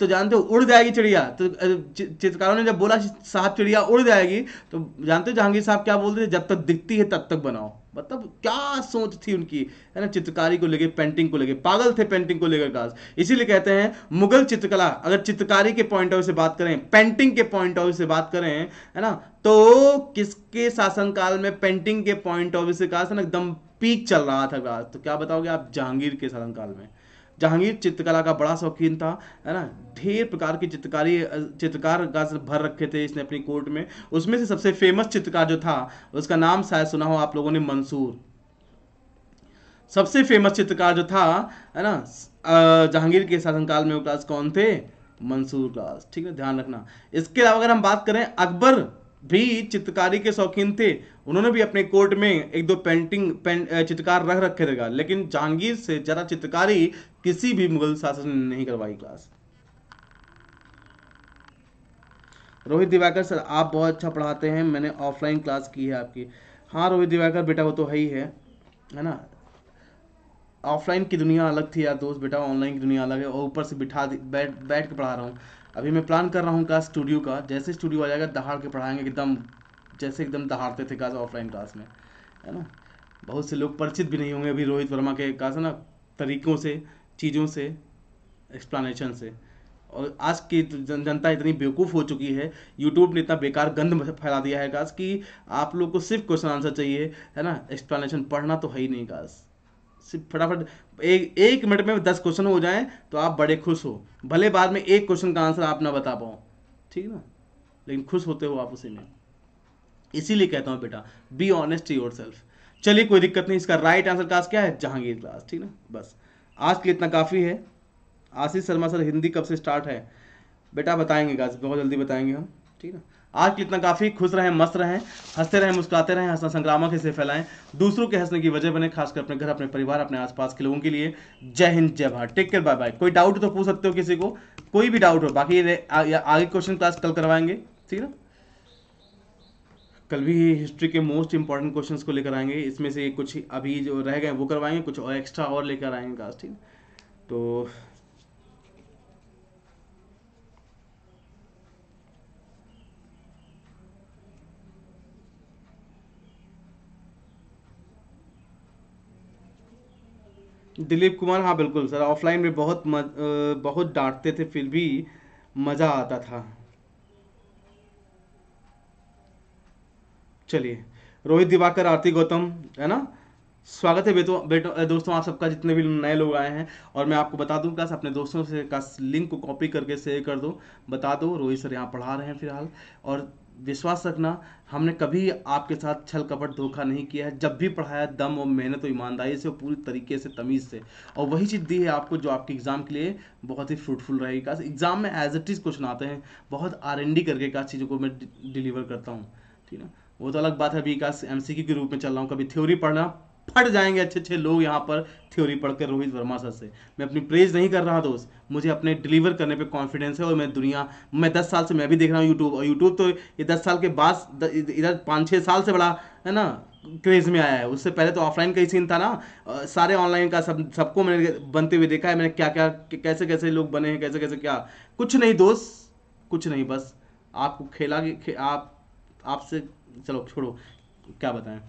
तो जानते हो उड़ जाएगी चिड़िया तो चित्रकारों ने जब बोला साहब चिड़िया उड़ जाएगी तो जानते हो जहांगीर साहब क्या बोलते थे जब तक दिखती है तब तक बनाओ मतलब क्या सोच थी उनकी है ना चित्रकारी को लेके पेंटिंग को लेके पागल थे पेंटिंग को लेकर खास इसीलिए कहते हैं मुगल चित्रकला अगर चित्रकारी के पॉइंट ऑफ से बात करें पेंटिंग के पॉइंट ऑफ से बात करें है ना तो किसके शासनकाल में पेंटिंग के पॉइंट ऑफ से कहा ना एकदम पीक चल रहा था तो क्या बताओगे आप जहांगीर के शासनकाल में जहांगीर चित्रकला का बड़ा शौकीन था है ना ढेर प्रकार की चित्रकारी चित्रकार भर रखे थे इसने अपनी कोर्ट में उसमें से सबसे फेमस चित्रकार जो था उसका नाम शायद सुना हो आप लोगों ने मंसूर सबसे फेमस चित्रकार जो था है ना जहांगीर के शासनकाल में उकास कौन थे मंसूर कास ठीक है ध्यान रखना इसके अलावा अगर हम बात करें अकबर भी चित्रकारी के शौकीन थे उन्होंने भी अपने कोर्ट में एक दो पेंटिंग पें, चित्रकार रख रखे थे लेकिन जहांगीर से ज़्यादा चित्रकारी किसी भी मुगल शासन ने नहीं करवाई क्लास रोहित दिवाकर सर आप बहुत अच्छा पढ़ाते हैं मैंने ऑफलाइन क्लास की है आपकी हाँ रोहित दिवाकर बेटा वो तो है ही है है ना ऑफलाइन की दुनिया अलग थी यार दोस्त बेटा ऑनलाइन की दुनिया अलग है और ऊपर से बिठा बैठ बैठ के पढ़ा रहा हूँ अभी मैं प्लान कर रहा हूँ क्लास स्टूडियो का जैसे स्टूडियो आ जाएगा दहाड़ के पढ़ाएंगे एकदम जैसे एकदम दहाड़ते थे क्लास ऑफलाइन क्लास में है ना बहुत से लोग परिचित भी नहीं होंगे अभी रोहित वर्मा के क्लास ना तरीकों से चीज़ों से एक्सप्लानेशन से और आज की जन, जनता इतनी बेवकूफ़ हो चुकी है यूट्यूब ने इतना बेकार गंद फैला दिया है गाज कि आप लोग को सिर्फ क्वेश्चन आंसर चाहिए है ना एक्सप्लानेशन पढ़ना तो है ही नहीं गाज सिर्फ फटाफट एक एक मिनट में दस क्वेश्चन हो जाएं तो आप बड़े खुश हो भले बाद में एक क्वेश्चन का आंसर आप ना बता पाओ ठीक ना लेकिन खुश होते हो आप उसी में इसीलिए कहता हूँ बेटा बी ऑनेस्ट योर सेल्फ चलिए कोई दिक्कत नहीं इसका राइट आंसर काज क्या है जहांगीर क्लास ठीक ना बस आज के लिए इतना काफ़ी है आशीष शर्मा सर हिंदी कब से स्टार्ट है बेटा बताएंगे गाज बहुत जल्दी बताएंगे हम ठीक है आज के इतना काफ़ी खुश रहें मस्त रहें हंसते रहें मुस्कुराते रहें हंसना संक्रामक इसे फैलाएं दूसरों के हंसने की वजह बने खासकर अपने घर अपने परिवार अपने आसपास के लोगों के लिए जय हिंद जय Bharat take care bye bye कोई डाउट तो पूछ सकते हो किसी को कोई भी डाउट हो बाकी आगे क्वेश्चन क्लास कल करवाएंगे ठीक है कल भी हिस्ट्री के मोस्ट इंपॉर्टेंट क्वेश्चन को लेकर आएंगे इसमें से कुछ अभी जो रह गए वो करवाएंगे कुछ और एक्स्ट्रा और लेकर आएंगे कास्टिंग तो दिलीप कुमार हाँ बिल्कुल सर ऑफलाइन में बहुत मज, बहुत डांटते थे फिर भी मज़ा आता था चलिए रोहित दिवाकर आरती गौतम है ना स्वागत है बेटो बेटो दोस्तों आप सबका जितने भी नए लोग आए हैं और मैं आपको बता दूं बस अपने दोस्तों से का लिंक को कॉपी करके शेयर कर दो बता दो रोहित सर यहाँ पढ़ा रहे हैं फिलहाल और विश्वास रखना हमने कभी आपके साथ छल कपट धोखा नहीं किया है जब भी पढ़ाया दम और मेहनत और ईमानदारी से और पूरी तरीके से तमीज़ से और वही चीज़ दी है आपको जो आपके एग्ज़ाम के लिए बहुत ही फ्रूटफुल का एग्ज़ाम में एज इट इज़ क्वेश्चन आते हैं बहुत आर एन डी करके का चीज़ों को मैं डिलीवर करता हूँ ठीक है वो तो अलग बात है अभी का एम के रूप में चल रहा हूँ कभी थ्योरी पढ़ना फट जाएंगे अच्छे अच्छे लोग यहाँ पर थ्योरी पढ़कर रोहित वर्मा सर से मैं अपनी प्रेज नहीं कर रहा दोस्त मुझे अपने डिलीवर करने पे कॉन्फिडेंस है और मैं दुनिया मैं दस साल से मैं भी देख रहा हूँ यूट्यूब और यूट्यूब तो ये दस साल के बाद इधर पाँच छः साल से बड़ा है ना क्रेज में आया है उससे पहले तो ऑफलाइन का ही सीन था ना सारे ऑनलाइन का सब सबको मैंने बनते हुए देखा है मैंने क्या क्या कैसे कैसे लोग बने हैं कैसे कैसे क्या कुछ नहीं दोस्त कुछ नहीं बस आपको खेला आप आपसे चलो छोड़ो क्या बताएं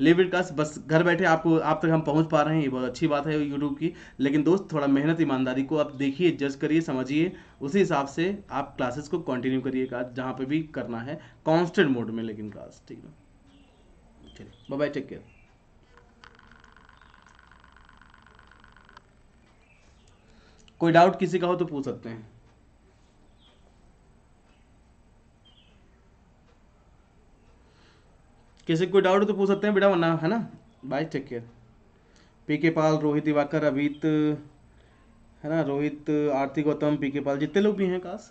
लिव इट बस घर बैठे आपको आप तक हम पहुंच पा रहे हैं ये बहुत अच्छी बात है यूट्यूब की लेकिन दोस्त थोड़ा मेहनत ईमानदारी को आप देखिए जज करिए समझिए उसी हिसाब से आप क्लासेस को कंटिन्यू करिएगा जहाँ पे भी करना है कांस्टेंट मोड में लेकिन क्लास ठीक है चलिए बाय टेक केयर कोई डाउट किसी का हो तो पूछ सकते हैं किसी कोई डाउट तो पूछ सकते हैं बेटा वरना है ना bye take care P K पाल रोहित दिवाकर अभित है ना रोहित आरती गौतम पी के पाल जितने लोग भी हैं काश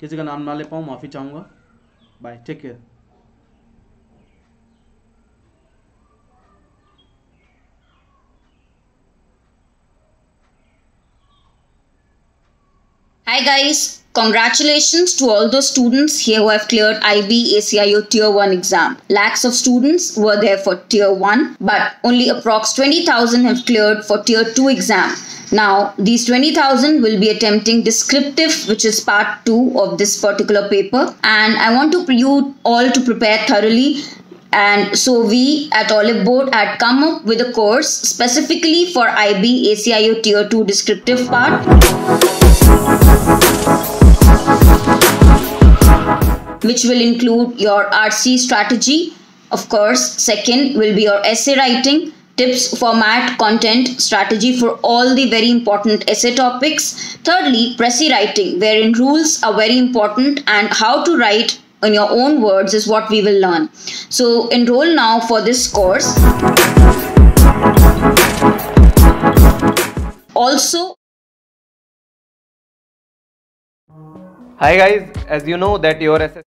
किसी का नाम ना ले पाऊँ माफ़ी चाहूँगा bye take care
Hi guys. Congratulations to all those students here who have cleared IB ACIO Tier 1 exam. Lakhs of students were there for Tier 1, but only approx 20,000 have cleared for Tier 2 exam. Now, these 20,000 will be attempting descriptive, which is part 2 of this particular paper. And I want to you all to prepare thoroughly and so we at Olive Board had come up with a course specifically for IB ACIO Tier 2 descriptive part which will include your RC strategy. Of course, second will be your essay writing, tips, format, content, strategy for all the very important essay topics. Thirdly, pressy writing, wherein rules are very important and how to write in your own words is what we will learn. So enroll now for this course. Also, Hi guys, as you know that your SS